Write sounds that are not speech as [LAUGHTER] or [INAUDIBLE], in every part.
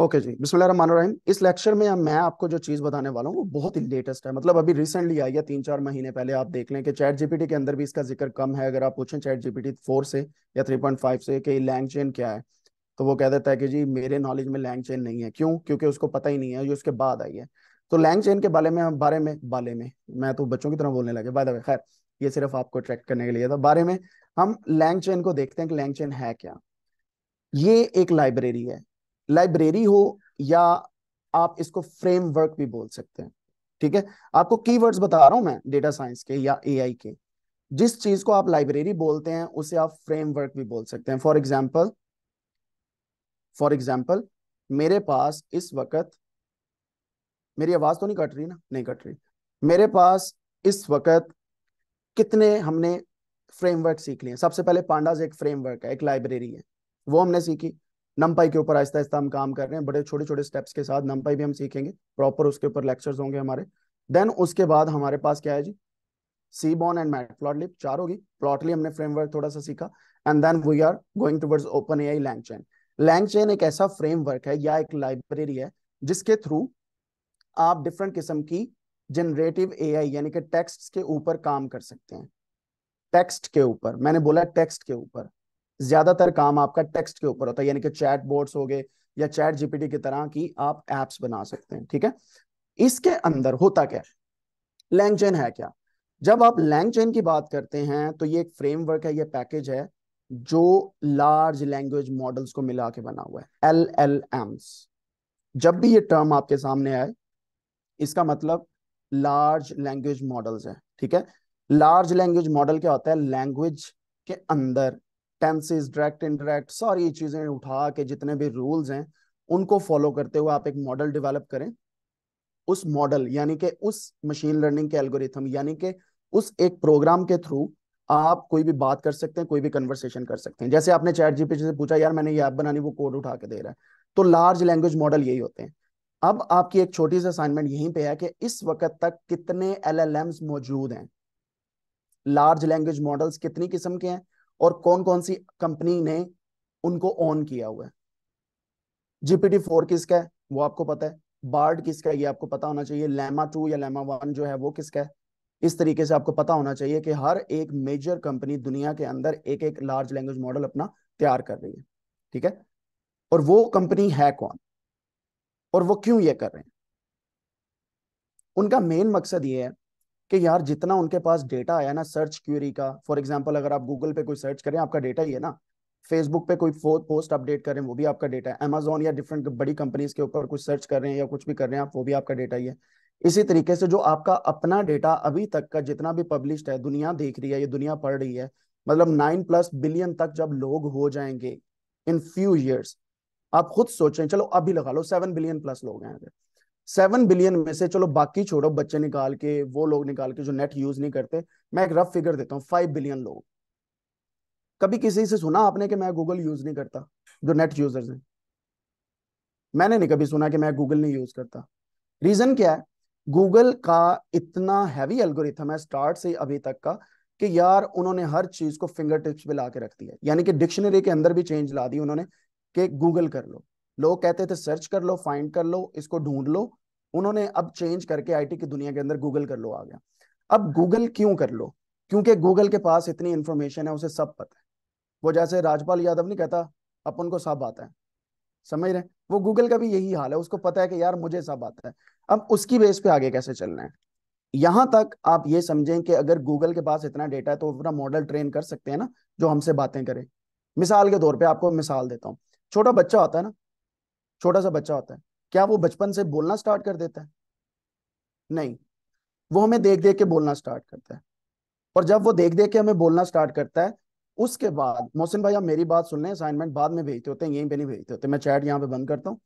Okay जी बिस्मिल्लाहिर्रहमानिर्रहीम इस lecture में मैं आपको जो चीज़ बताने वाला हूँ वो बहुत ही लेटेस्ट है मतलब अभी रिसेंटली आई है तीन चार महीने पहले आप देख लें कि चैट जीपीटी के अंदर भी इसका जिक्र कम है अगर आप पूछें चैट जीपीटी फोर से या थ्री पॉइंट फाइव से कि लैंग चेन क्या है तो वो कह देता है कि जी मेरे नॉलेज में लैंग चेन नहीं है क्यों क्योंकि उसको पता ही नहीं है ये उसके बाद आई है तो लैंग चेन के बारे में बारे में बाले में मैं तो बच्चों की तरह बोलने लगे बाय द खैर ये सिर्फ आपको अट्रैक्ट करने के लिए था बारे में हम लैंग चेन को देखते हैं कि लैंग चेन है क्या ये एक लाइब्रेरी है लाइब्रेरी हो या आप इसको फ्रेमवर्क भी बोल सकते हैं ठीक है आपको कीवर्ड्स बता रहा हूं मैं डेटा साइंस के या एआई के जिस चीज को आप लाइब्रेरी बोलते हैं उसे आप फ्रेमवर्क भी बोल सकते हैं फॉर एग्जाम्पल फॉर एग्जाम्पल मेरे पास इस वक्त मेरी आवाज तो नहीं कट रही ना नहीं कट रही मेरे पास इस वक्त कितने हमने फ्रेमवर्क सीख लिए सबसे पहले पांडाज एक फ्रेमवर्क है एक लाइब्रेरी है वो हमने सीखी नमपाई के ऊपर आहिस्ता आहिस्ता हम काम कर रहे हैं बड़े छोटे छोटे स्टेप्स के साथ नमपाई भी हम सीखेंगे प्रॉपर उसके ऊपर लेक्चर्स होंगे हमारे देन उसके बाद हमारे पास क्या है जी सी बॉन एंड मैट मैटप्लॉटलिब चार होगी प्लॉटली हमने फ्रेमवर्क थोड़ा सा सीखा and then we are going towards open A I lang LangChain एक ऐसा फ्रेमवर्क है या एक लाइब्रेरी है जिसके थ्रू आप डिफरेंट किस्म की जनरेटिव आई यानी कि टेक्स्ट के ऊपर काम कर सकते हैं टेक्स्ट के ऊपर मैंने बोला टेक्स्ट के ऊपर ज्यादातर काम आपका टेक्स्ट के ऊपर होता है यानी कि चैट बोर्ड्स हो गए या चैट जीपीटी की तरह की आप एप्स बना सकते हैं ठीक है इसके अंदर होता क्या लैंगचेन है क्या जब आप लैंगचेन की बात करते हैं तो ये एक फ्रेमवर्क है ये पैकेज है जो लार्ज लैंग्वेज मॉडल्स को मिला के बना हुआ है एल एल एम्स जब भी ये टर्म आपके सामने आए इसका मतलब लार्ज लैंग्वेज मॉडल्स है ठीक है लार्ज लैंग्वेज मॉडल क्या होता है लैंग्वेज के अंदर टेंसेज डायरेक्ट इनडायरेक्ट सारी चीजें उठा के जितने भी रूल्स हैं उनको फॉलो करते हुए आप एक मॉडल डेवलप करें उस मॉडल यानी कि उस मशीन लर्निंग के एल्गोरिथम यानी कि उस एक प्रोग्राम के थ्रू आप कोई भी बात कर सकते हैं कोई भी कन्वर्सेशन कर सकते हैं जैसे आपने चैट जी से पूछा यार मैंने ये ऐप बनानी वो कोड उठा के दे रहा है तो लार्ज लैंग्वेज मॉडल यही होते हैं अब आपकी एक छोटी सी असाइनमेंट यहीं पे है कि इस वक्त तक कितने एल मौजूद हैं लार्ज लैंग्वेज मॉडल्स कितनी किस्म के हैं और कौन कौन सी कंपनी ने उनको ऑन किया हुआ है जीपीटी फोर किसका है वो आपको पता है बार्ड किसका है ये आपको पता होना चाहिए लेमा टू या लेमा वन जो है वो किसका है इस तरीके से आपको पता होना चाहिए कि हर एक मेजर कंपनी दुनिया के अंदर एक एक लार्ज लैंग्वेज मॉडल अपना तैयार कर रही है ठीक है और वो कंपनी है कौन और वो क्यों ये कर रहे हैं उनका मेन मकसद ये है कि यार जितना उनके पास डेटा आया ना सर्च क्यूरी का फॉर एग्जाम्पल अगर आप गूगल पे कोई सर्च करें आपका डेटा ही है ना फेसबुक पे कोई पोस्ट अपडेट करें वो भी आपका डेटा है अमेजोन या डिफरेंट बड़ी कंपनीज के ऊपर कुछ सर्च कर रहे हैं या कुछ भी कर रहे हैं आप वो भी आपका डेटा ही है इसी तरीके से जो आपका अपना डेटा अभी तक का जितना भी पब्लिश है दुनिया देख रही है ये दुनिया पढ़ रही है मतलब नाइन प्लस बिलियन तक जब लोग हो जाएंगे इन फ्यू ईयर्स आप खुद सोचें चलो अभी लगा लो सेवन बिलियन प्लस लोग हैं सेवन बिलियन में से चलो बाकी छोड़ो बच्चे निकाल के वो लोग निकाल के जो नेट यूज नहीं करते मैं एक रफ फिगर देता हूँ फाइव बिलियन लोग कभी किसी से सुना आपने कि मैं गूगल यूज नहीं करता जो नेट यूजर्स हैं मैंने नहीं कभी सुना कि मैं गूगल नहीं यूज करता रीजन क्या है गूगल का इतना हैवी एल्गोरिथम है स्टार्ट से अभी तक का कि यार उन्होंने हर चीज को फिंगर टिप्स पे ला के रख दिया यानी कि डिक्शनरी के अंदर भी चेंज ला दी उन्होंने कि गूगल कर लो लोग कहते थे सर्च कर लो फाइंड कर लो इसको ढूंढ लो उन्होंने अब चेंज करके आईटी की दुनिया के अंदर गूगल कर लो आ गया अब गूगल क्यों कर लो क्योंकि गूगल के पास इतनी इन्फॉर्मेशन है उसे सब पता है वो जैसे राजपाल यादव नहीं कहता अपन को सब आता है समझ रहे वो गूगल का भी यही हाल है उसको पता है कि यार मुझे सब आता है अब उसकी बेस पे आगे कैसे चलना है यहां तक आप ये समझें कि अगर गूगल के पास इतना डेटा है तो अपना मॉडल ट्रेन कर सकते हैं ना जो हमसे बातें करें मिसाल के तौर पर आपको मिसाल देता हूँ छोटा बच्चा होता है ना छोटा सा बच्चा होता है क्या वो बचपन से बोलना स्टार्ट कर देता है नहीं वो हमें देख देख के बोलना स्टार्ट करता है और जब वो देख देख के हमें बोलना स्टार्ट करता है उसके बाद मोहसिन भाई आप मेरी बात सुन हैं असाइनमेंट बाद में भेजते होते हैं यहीं पे नहीं भेजते होते मैं चैट यहाँ पे बंद करता हूँ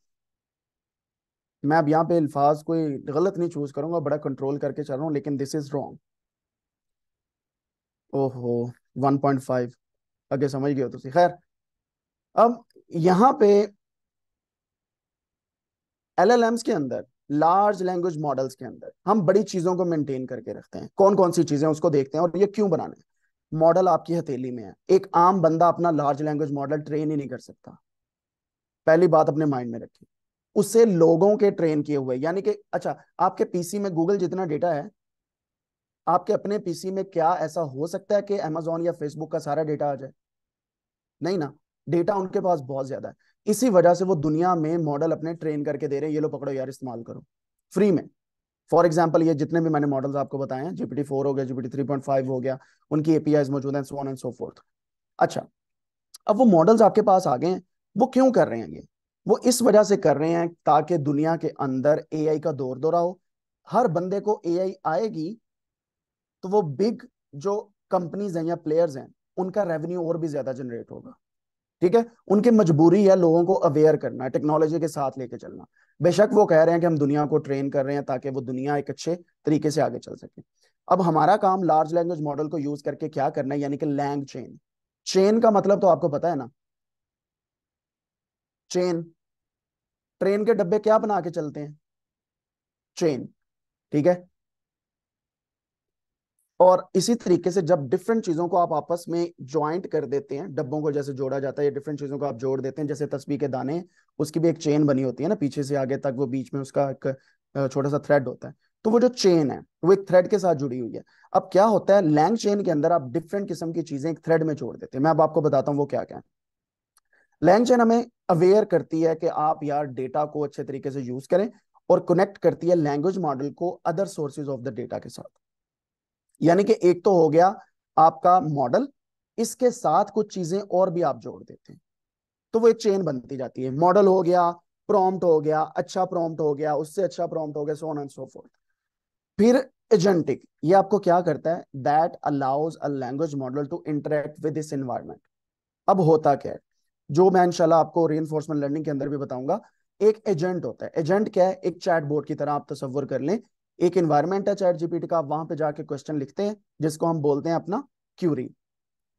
मैं अब यहाँ पे अल्फाज कोई गलत नहीं चूज करूंगा बड़ा कंट्रोल करके चल रहा हूँ लेकिन दिस इज रॉन्ग ओहो 1.5 आगे समझ गए हो तो खैर अब यहाँ पे एलएलएम्स के अंदर लार्ज लैंग्वेज मॉडल्स के अंदर हम बड़ी चीजों को मेंटेन करके रखते हैं कौन कौन सी चीजें उसको देखते हैं और ये क्यों बनाने मॉडल आपकी हथेली में है एक आम बंदा अपना लार्ज लैंग्वेज मॉडल ट्रेन ही नहीं कर सकता पहली बात अपने माइंड में रखिए उससे लोगों के ट्रेन किए हुए यानी कि अच्छा आपके पीसी में गूगल जितना डेटा है आपके अपने पीसी में क्या ऐसा हो सकता है कि अमेजोन या फेसबुक का सारा डेटा आ जाए नहीं ना डेटा उनके पास बहुत ज्यादा है इसी वजह से वो दुनिया में मॉडल अपने ट्रेन करके दे रहे हैं ये लो पकड़ो यार इस्तेमाल करो फ्री में फॉर एग्जाम्पल ये जितने भी मैंने मॉडल्स आपको बताए हैं जीपीटी फोर हो गया जीपीटी थ्री पॉइंट फाइव हो गया उनकी एपीआई मौजूद है सो एंड सो फोर्थ अच्छा अब वो मॉडल्स आपके पास आ गए हैं वो क्यों कर रहे हैं ये वो इस वजह से कर रहे हैं ताकि दुनिया के अंदर आई का दौर दौरा हो हर बंदे को आई आएगी तो वो बिग जो कंपनीज हैं या प्लेयर्स हैं उनका रेवेन्यू और भी ज्यादा जनरेट होगा ठीक है उनकी मजबूरी है लोगों को अवेयर करना टेक्नोलॉजी के साथ लेके चलना बेशक वो कह रहे हैं कि हम दुनिया को ट्रेन कर रहे हैं ताकि वो दुनिया एक अच्छे तरीके से आगे चल सके अब हमारा काम लार्ज लैंग्वेज मॉडल को यूज करके क्या करना है यानी कि लैंग चेन चेन का मतलब तो आपको पता है ना चेन ट्रेन के डब्बे क्या बना के चलते हैं चेन ठीक है और इसी तरीके से जब डिफरेंट चीज़ों को आप आपस में ज्वाइंट कर देते हैं डब्बों को जैसे जोड़ा जाता है या डिफरेंट चीज़ों को आप जोड़ देते हैं जैसे तस्वीर के दाने उसकी भी एक चेन बनी होती है ना पीछे से आगे तक वो बीच में उसका एक छोटा सा थ्रेड होता है तो वो जो चेन है वो एक थ्रेड के साथ जुड़ी हुई है अब क्या होता है लैंग चेन के अंदर आप डिफरेंट किस्म की चीज़ें एक थ्रेड में जोड़ देते हैं मैं अब आपको बताता हूँ वो क्या क्या है लैंग चेन हमें अवेयर करती है कि आप यार डेटा को अच्छे तरीके से यूज़ करें और कनेक्ट करती है लैंग्वेज मॉडल को other sources of the data के साथ यानी कि एक तो हो गया आपका मॉडल इसके साथ कुछ चीजें और भी आप जोड़ देते हैं तो वो एक चेन बनती जाती है मॉडल हो गया प्रॉम्प्ट हो गया अच्छा प्रॉम्प्ट हो गया उससे अच्छा प्रॉम्प्ट हो गया so on and so forth फिर एजेंटिक ये आपको क्या करता है that allows a language model to interact with this environment अब होता क्या है जो मैं इंशाल्लाह आपको री लर्निंग के अंदर भी बताऊंगा एक एजेंट होता है एजेंट क्या है एक चैट बोर्ड की तरह आप तस्वर कर लें एक इन्वायरमेंट है चैट जीपीटी का वहां पे जाके क्वेश्चन लिखते हैं जिसको हम बोलते हैं अपना क्यूरी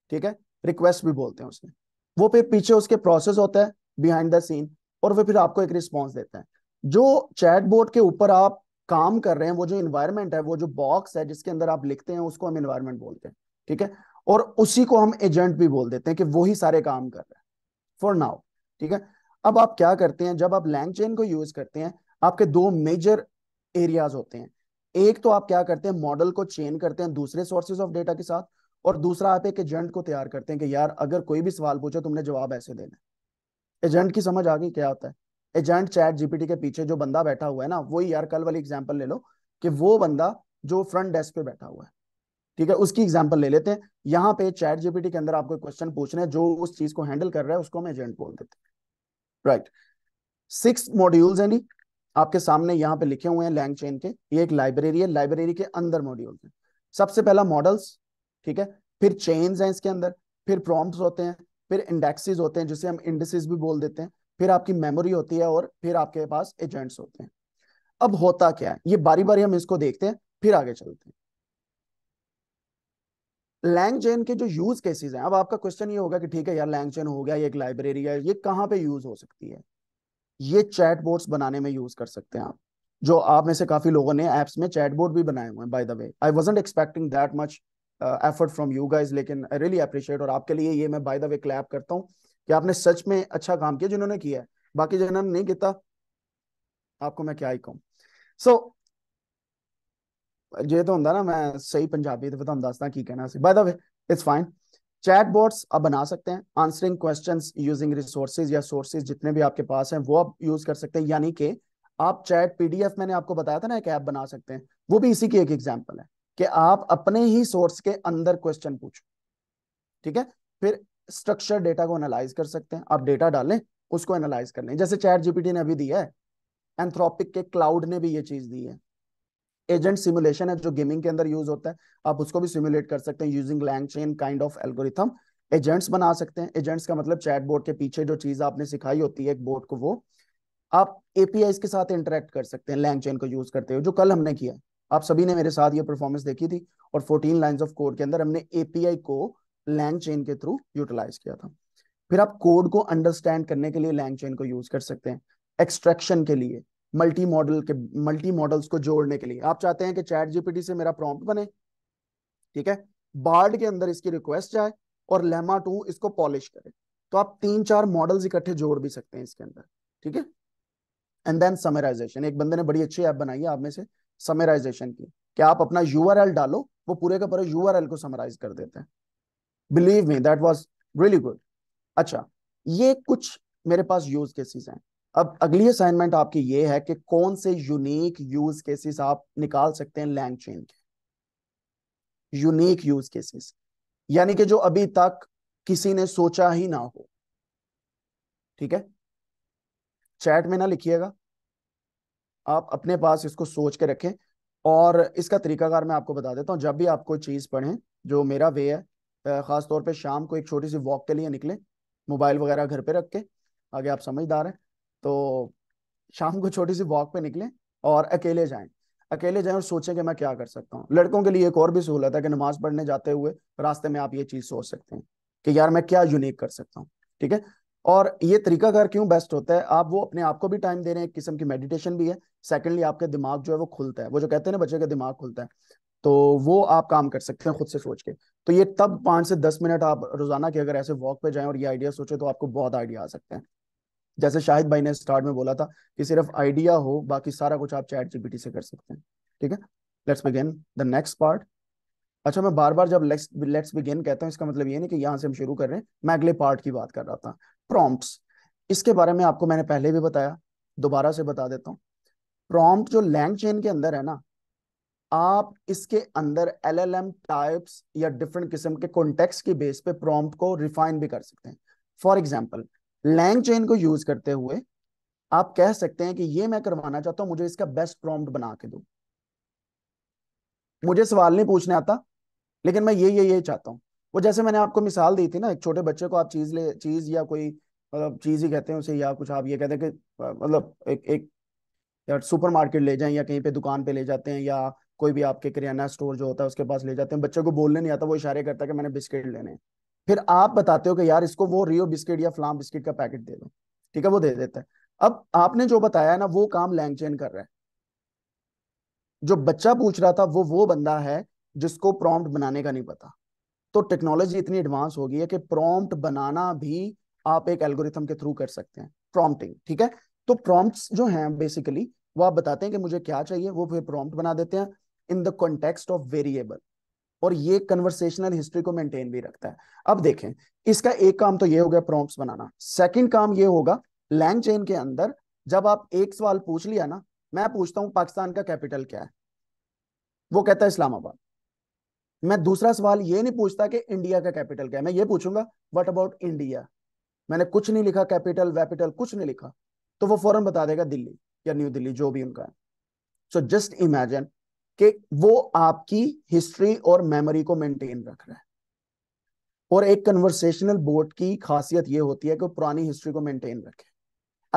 ठीक है रिक्वेस्ट भी बोलते हैं उसने वो फिर पीछे उसके प्रोसेस होता है बिहाइंड द सीन और वो फिर आपको एक रिस्पॉन्स देता है जो चैट बोर्ड के ऊपर आप काम कर रहे हैं वो जो इन्वायरमेंट है वो जो बॉक्स है जिसके अंदर आप लिखते हैं उसको हम इन्वायरमेंट बोलते हैं ठीक है और उसी को हम एजेंट भी बोल देते हैं कि वही सारे काम कर रहे हैं फॉर नाउ ठीक है अब आप क्या करते हैं जब आप लैंग चेन को यूज करते हैं आपके दो मेजर एरियाज होते हैं एक तो आप क्या करते हैं मॉडल को चेन करते हैं दूसरे सोर्सेज ऑफ डेटा के साथ और दूसरा आप एक एजेंट को तैयार करते हैं कि यार अगर कोई भी सवाल पूछे तुमने जवाब ऐसे देना है एजेंट की समझ आ गई क्या होता है एजेंट चैट जीपीटी के पीछे जो बंदा बैठा हुआ है ना वही यार कल वाली एग्जाम्पल ले लो कि वो बंदा जो फ्रंट डेस्क पे बैठा हुआ है ठीक है उसकी एग्जाम्पल ले लेते हैं यहाँ पे चैट जीपीटी के अंदर आपको क्वेश्चन पूछना है जो उस चीज को हैंडल कर रहा है उसको हम एजेंट बोल देते हैं राइट सिक्स मॉड्यूल्स हैं जी आपके सामने यहाँ पे लिखे हुए हैं लैंग चेन के ये एक लाइब्रेरी है लाइब्रेरी के अंदर मॉड्यूल है सबसे पहला मॉडल्स ठीक है फिर चेन्स हैं इसके अंदर फिर प्रॉम्प्ट होते हैं फिर इंडेक्सेस होते हैं जिसे हम इंडेसिस भी बोल देते हैं फिर आपकी मेमोरी होती है और फिर आपके पास एजेंट्स होते हैं अब होता क्या है ये बारी बारी हम इसको देखते हैं फिर आगे चलते हैं लैंग चेन के जो यूज केसेस हैं अब आपका क्वेश्चन ये होगा कि ठीक है यार लैंग चेन हो गया ये एक लाइब्रेरी है ये कहाँ पे यूज हो सकती है ये चैट बोर्ड बनाने में यूज कर सकते हैं आप जो आप में से काफी लोगों ने एप्स में चैट बोर्ड भी बनाए हुए हैं by the way I was expecting that much effort from you guys लेकिन आई रियली अप्रिशिएट और आपके लिए ये मैं बाय द वे क्लैप करता हूँ कि आपने सच में अच्छा काम किया जिन्होंने किया है बाकी जिन्होंने नहीं किया आपको मैं क्या ही कहूँ सो so, जे तो होंगे ना मैं सही पंजाबी तो ਫਿਰ दसदा की कहना ਕਹਿਣਾ the way it's fine chatbots आप बना सकते हैं आंसरिंग क्वेश्चन यूजिंग रिसोर्सेज या सोर्सेज जितने भी आपके पास हैं वो आप यूज कर सकते हैं यानी कि आप चैट पीडीएफ मैंने आपको बताया था ना एक ऐप बना सकते हैं वो भी इसी की एक एग्जाम्पल है कि आप अपने ही सोर्स के अंदर क्वेश्चन पूछो ठीक है फिर स्ट्रक्चर डेटा को एनालाइज कर सकते हैं आप डेटा डालें उसको एनालाइज कर लें जैसे चैट जीपीटी ने अभी दिया है एंथ्रोपिक के क्लाउड ने भी ये चीज दी है एजेंट सिमुलेशन है जो गेमिंग के अंदर यूज होता है आप उसको भी सिमुलेट कर सकते हैं using LangChain kind of algorithm agents बना सकते हैं एजेंट्स का मतलब चैट बोर्ड के पीछे जो चीज आपने सिखाई होती है एक बोर्ड को वो आप एपीआई के साथ इंटरेक्ट कर सकते हैं लैंग चेन को यूज करते हुए जो कल हमने किया आप सभी ने मेरे साथ ये परफॉर्मेंस देखी थी और 14 लाइंस ऑफ कोड के अंदर हमने एपीआई को लैंग चेन के थ्रू यूटिलाइज किया था फिर आप कोड को अंडरस्टैंड करने के लिए लैंग चेन को यूज कर सकते हैं एक्सट्रैक्शन के लिए मल्टी मॉडल के मल्टी मॉडल्स को जोड़ने के लिए आप चाहते हैं कि चैट जीपीटी से मेरा प्रॉम्प्ट बने ठीक है बार्ड के अंदर इसकी रिक्वेस्ट जाए और लेमा टू इसको पॉलिश करे तो आप तीन चार मॉडल्स इकट्ठे जोड़ भी सकते हैं इसके अंदर ठीक है एंड देन समराइजेशन एक बंदे ने बड़ी अच्छी ऐप बनाई है आप में से समराइजेशन की कि आप अपना यूआरएल डालो वो पूरे का पूरा यूआरएल को समराइज कर देते हैं believe me that was really good अच्छा ये कुछ मेरे पास यूज केसेस हैं अब अगली असाइनमेंट आपकी ये है कि कौन से यूनिक यूज केसेस आप निकाल सकते हैं लैंग चेन के यूनिक यूज केसेस यानी कि जो अभी तक किसी ने सोचा ही ना हो ठीक है चैट में ना लिखिएगा आप अपने पास इसको सोच के रखें और इसका तरीकाकार मैं आपको बता देता हूं जब भी आप कोई चीज़ पढ़ें जो मेरा वे है खासतौर पर शाम को एक छोटी सी वॉक के लिए निकले मोबाइल वगैरह घर पे रख के आगे आप समझदार हैं तो शाम को छोटी सी वॉक पे निकलें और अकेले जाए अकेले जाए और सोचें कि मैं क्या कर सकता हूँ लड़कों के लिए एक और भी सहूलत है कि नमाज पढ़ने जाते हुए रास्ते में आप ये चीज सोच सकते हैं कि यार मैं क्या यूनिक कर सकता हूँ ठीक है और ये तरीकाकार क्यों बेस्ट होता है आप वो अपने आप को भी टाइम दे रहे हैं एक किस्म की मेडिटेशन भी है सेकेंडली आपका दिमाग जो है वो खुलता है वो जो कहते हैं ना बच्चे का दिमाग खुलता है तो वो आप काम कर सकते हैं खुद से सोच के तो ये तब पांच से दस मिनट आप रोजाना के अगर ऐसे वॉक पे जाएं और ये आइडिया सोचे तो आपको बहुत आइडिया आ सकते हैं जैसे शाहिद भाई ने स्टार्ट में बोला था कि सिर्फ आइडिया हो बाकी सारा कुछ आप चैट जीपीटी से कर सकते हैं ठीक है let's begin the next part अच्छा मैं बार बार जब लेट्स लेट्स बिगिन कहता हूँ इसका मतलब ये नहीं कि यहाँ से हम शुरू कर रहे हैं मैं अगले पार्ट की बात कर रहा था प्रॉम्प्ट इसके बारे में आपको मैंने पहले भी बताया दोबारा से बता देता हूँ प्रॉम्प्ट जो लैंग चेन के अंदर है ना आप इसके अंदर एल एल एम टाइप्स या डिफरेंट किस्म के कॉन्टेक्स के बेस पे प्रॉम्प्ट को रिफाइन भी कर सकते हैं फॉर एग्जाम्पल लैंग चेन को यूज करते हुए आप कह सकते हैं कि ये मैं करवाना चाहता हूं मुझे इसका बेस्ट प्रॉम्प्ट बना के दो मुझे सवाल नहीं पूछने आता लेकिन मैं ये ये ये चाहता हूँ वो जैसे मैंने आपको मिसाल दी थी ना एक छोटे बच्चे को आप चीज ले चीज या कोई मतलब चीज ही कहते हैं उसे या कुछ आप ये कहते हैं कि मतलब एक एक सुपर मार्केट ले जाए या कहीं पे दुकान पे ले जाते हैं या कोई भी आपके किराना स्टोर जो होता है उसके पास ले जाते हैं बच्चे को बोलने नहीं आता वो इशारे करता है कि मैंने बिस्किट लेने फिर आप बताते हो कि यार इसको वो रियो बिस्किट या फ्लाम बिस्किट का पैकेट दे दो ठीक है वो दे देता है अब आपने जो बताया ना वो काम चेन कर रहा है जो बच्चा पूछ रहा था वो वो बंदा है जिसको प्रॉम्प्ट बनाने का नहीं पता तो टेक्नोलॉजी इतनी एडवांस हो गई है कि प्रॉम्प्ट बनाना भी आप एक एल्गोरिथम के थ्रू कर सकते हैं प्रॉम्प्टिंग ठीक है तो प्रॉम्प्ट्स जो हैं बेसिकली वो आप बताते हैं कि मुझे क्या चाहिए वो फिर प्रॉम्प्ट बना देते हैं in the context of variable और ये कन्वर्सेशनल हिस्ट्री को मेंटेन भी रखता है अब देखें इसका एक काम तो ये हो गया प्रॉम्प्ट्स बनाना सेकंड काम ये होगा लैंग चेन के अंदर जब आप एक सवाल पूछ लिया ना मैं पूछता हूं पाकिस्तान का कैपिटल क्या है वो कहता है इस्लामाबाद मैं दूसरा सवाल ये नहीं पूछता कि इंडिया का कैपिटल क्या है मैं ये पूछूंगा वट अबाउट इंडिया मैंने कुछ नहीं लिखा कैपिटल वैपिटल कुछ नहीं लिखा तो वो फौरन बता देगा दिल्ली या न्यू दिल्ली जो भी उनका है सो जस्ट इमेजिन कि वो आपकी हिस्ट्री और मेमोरी को मेंटेन रख रहा है और एक कन्वर्सेशनल बोर्ड की खासियत ये होती है कि वो पुरानी हिस्ट्री को मेंटेन रखे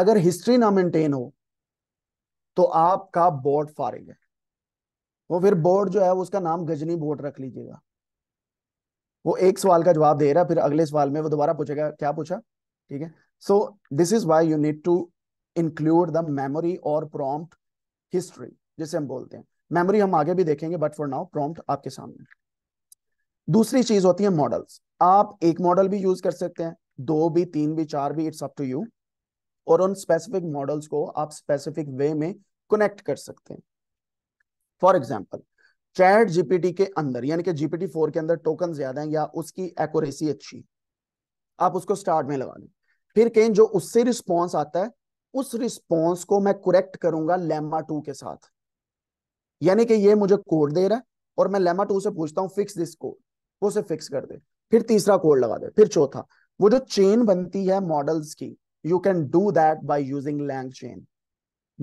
अगर हिस्ट्री ना मेंटेन हो तो आपका बोर्ड फारिग है वो फिर बोर्ड जो है उसका नाम गजनी बोर्ड रख लीजिएगा वो एक सवाल का जवाब दे रहा है फिर अगले सवाल में वो दोबारा पूछेगा क्या पूछा ठीक है so this is why you need to include the memory और प्रॉम्प्ट हिस्ट्री जिसे हम बोलते हैं मेमोरी हम आगे भी देखेंगे बट फॉर नाउ प्रॉम्प्ट आपके सामने दूसरी चीज होती है मॉडल्स आप एक मॉडल भी यूज कर सकते हैं दो भी तीन भी चार भी इट्स अप टू यू और उन स्पेसिफिक मॉडल्स को आप स्पेसिफिक वे में कनेक्ट कर सकते हैं फॉर एग्जाम्पल चैट जीपीटी के अंदर यानी कि जीपीटी फोर के अंदर टोकन ज्यादा है या उसकी एक्यूरेसी अच्छी आप उसको स्टार्ट में लगा लें फिर कहीं जो उससे रिस्पॉन्स आता है उस रिस्पॉन्स को मैं करेक्ट करूंगा लेमा टू के साथ यानी कि ये मुझे कोड दे रहा है और मैं लेमा टू से पूछता हूँ फिक्स दिस कोड वो से फिक्स कर दे फिर तीसरा कोड लगा दे फिर चौथा वो जो चेन बनती है मॉडल्स की you can do that by using LangChain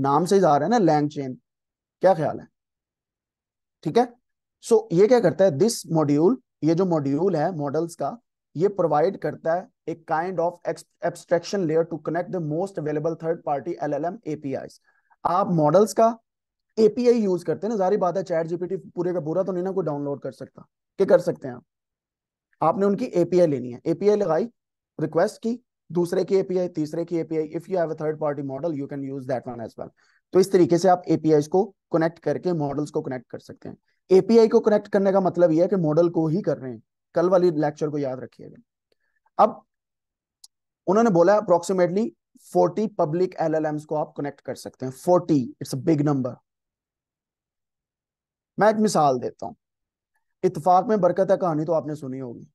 नाम से जा रहा है ना लैंग चेन क्या ख्याल है ठीक है सो so, ये क्या करता है दिस मॉड्यूल ये जो मॉड्यूल है मॉडल्स का ये प्रोवाइड करता है एक kind of abstraction layer to connect the most available third party LLM APIs आप मॉडल्स का एपीआई यूज करते हैं ना जारी बात है चैट जीपीटी पूरे का पूरा तो नहीं ना कोई डाउनलोड कर सकता क्या कर सकते हैं आप आपने उनकी एपीआई लेनी है एपीआई लगाई रिक्वेस्ट की दूसरे की एपीआई तीसरे की API if you have a third party model you can use that one as well तो इस तरीके से आप एपीआई को कनेक्ट करके मॉडल्स को कनेक्ट कर सकते हैं एपीआई को कनेक्ट करने का मतलब यह है कि मॉडल को ही कर रहे हैं कल वाली लेक्चर को याद रखिएगा अब उन्होंने बोला अप्रोक्सीमेटली 40 पब्लिक एलएलएम्स को आप कनेक्ट कर सकते हैं 40 इट्स अ बिग नंबर मैं एक मिसाल देता हूं इतफाक में बरकत है कहानी तो आपने सुनी होगी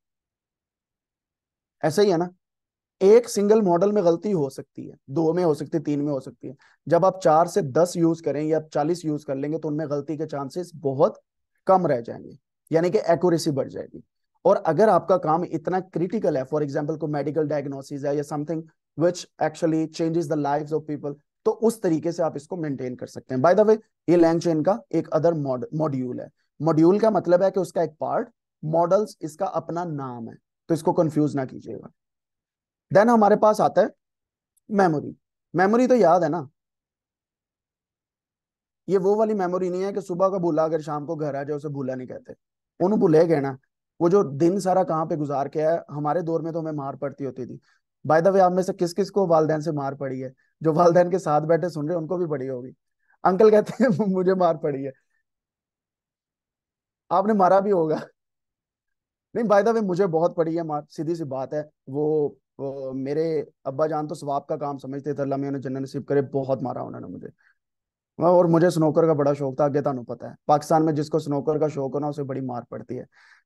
ऐसा ही है ना एक सिंगल मॉडल में गलती हो सकती है दो में हो सकती है तीन में हो सकती है जब आप चार से दस यूज करें या चालीस यूज कर लेंगे तो उनमें गलती के चांसेस बहुत कम रह जाएंगे यानी कि एक्यूरेसी बढ़ जाएगी और अगर आपका काम इतना क्रिटिकल है फॉर एग्जाम्पल को मेडिकल डायग्नोसिस है या something which actually changes the life of people तो उस तरीके से आप इसको मेंटेन कर सकते हैं बाय द वे ये लैंग चेन का एक अदर मॉड्यूल है मॉड्यूल का मतलब है कि उसका एक पार्ट मॉडल्स इसका अपना नाम है तो इसको कंफ्यूज ना कीजिएगा देन हमारे पास आता है मेमोरी मेमोरी तो याद है ना ये वो वाली मेमोरी नहीं है कि सुबह का भूला अगर शाम को घर आ जाए उसे भूला नहीं कहते उन्होंने भूले गए ना वो जो दिन सारा कहाँ पे गुजार के आया हमारे दौर में तो हमें मार पड़ती होती थी बाय द वे आप में से किस किस को वालदेन से मार पड़ी है जो वालदेन के साथ बैठे सुन रहे हैं उनको भी पड़ी होगी अंकल कहते हैं मुझे मार पड़ी है आपने मारा भी होगा नहीं बाय द वे मुझे बहुत पड़ी है मार सीधी सी बात है वो, वो मेरे अब्बा जान तो स्वाब का काम समझते थे अल्लाह में उन्हें जन्नत नसीब करे बहुत मारा उन्होंने मुझे हाँ, और मुझे स्नोकर का बड़ा शौक था अगे पता है पाकिस्तान में जिसको स्नोकर का शौक हो ना उसे बड़ी मार पड़ती है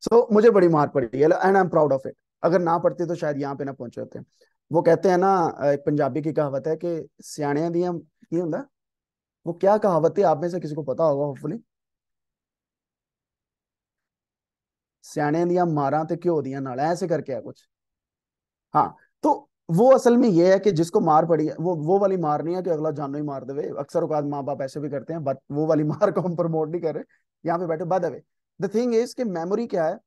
सो so, मुझे बड़ी मार पड़ी है and I am proud of it अगर ना पड़ती तो शायद यहाँ पे ना पहुंचे होते वो कहते हैं ना एक पंजाबी की कहावत है कि सियाने दिया ਕੀ होंगे वो क्या कहावत है आप में से किसी को पता होगा होपफुली सियाने दिया मारा तो क्यों दिया ਨਾਲ ऐसे करके है कुछ हाँ तो वो असल में ये है कि जिसको मार पड़ी है वो वो वाली मार नहीं है कि अगला जानो ही मार देवे अक्सर औकात माँ बाप ऐसे भी करते हैं बट वो वाली [LAUGHS] मार को हम प्रमोट नहीं कर रहे यहाँ पे बैठे बाद अवे द थिंग इज कि मेमोरी क्या है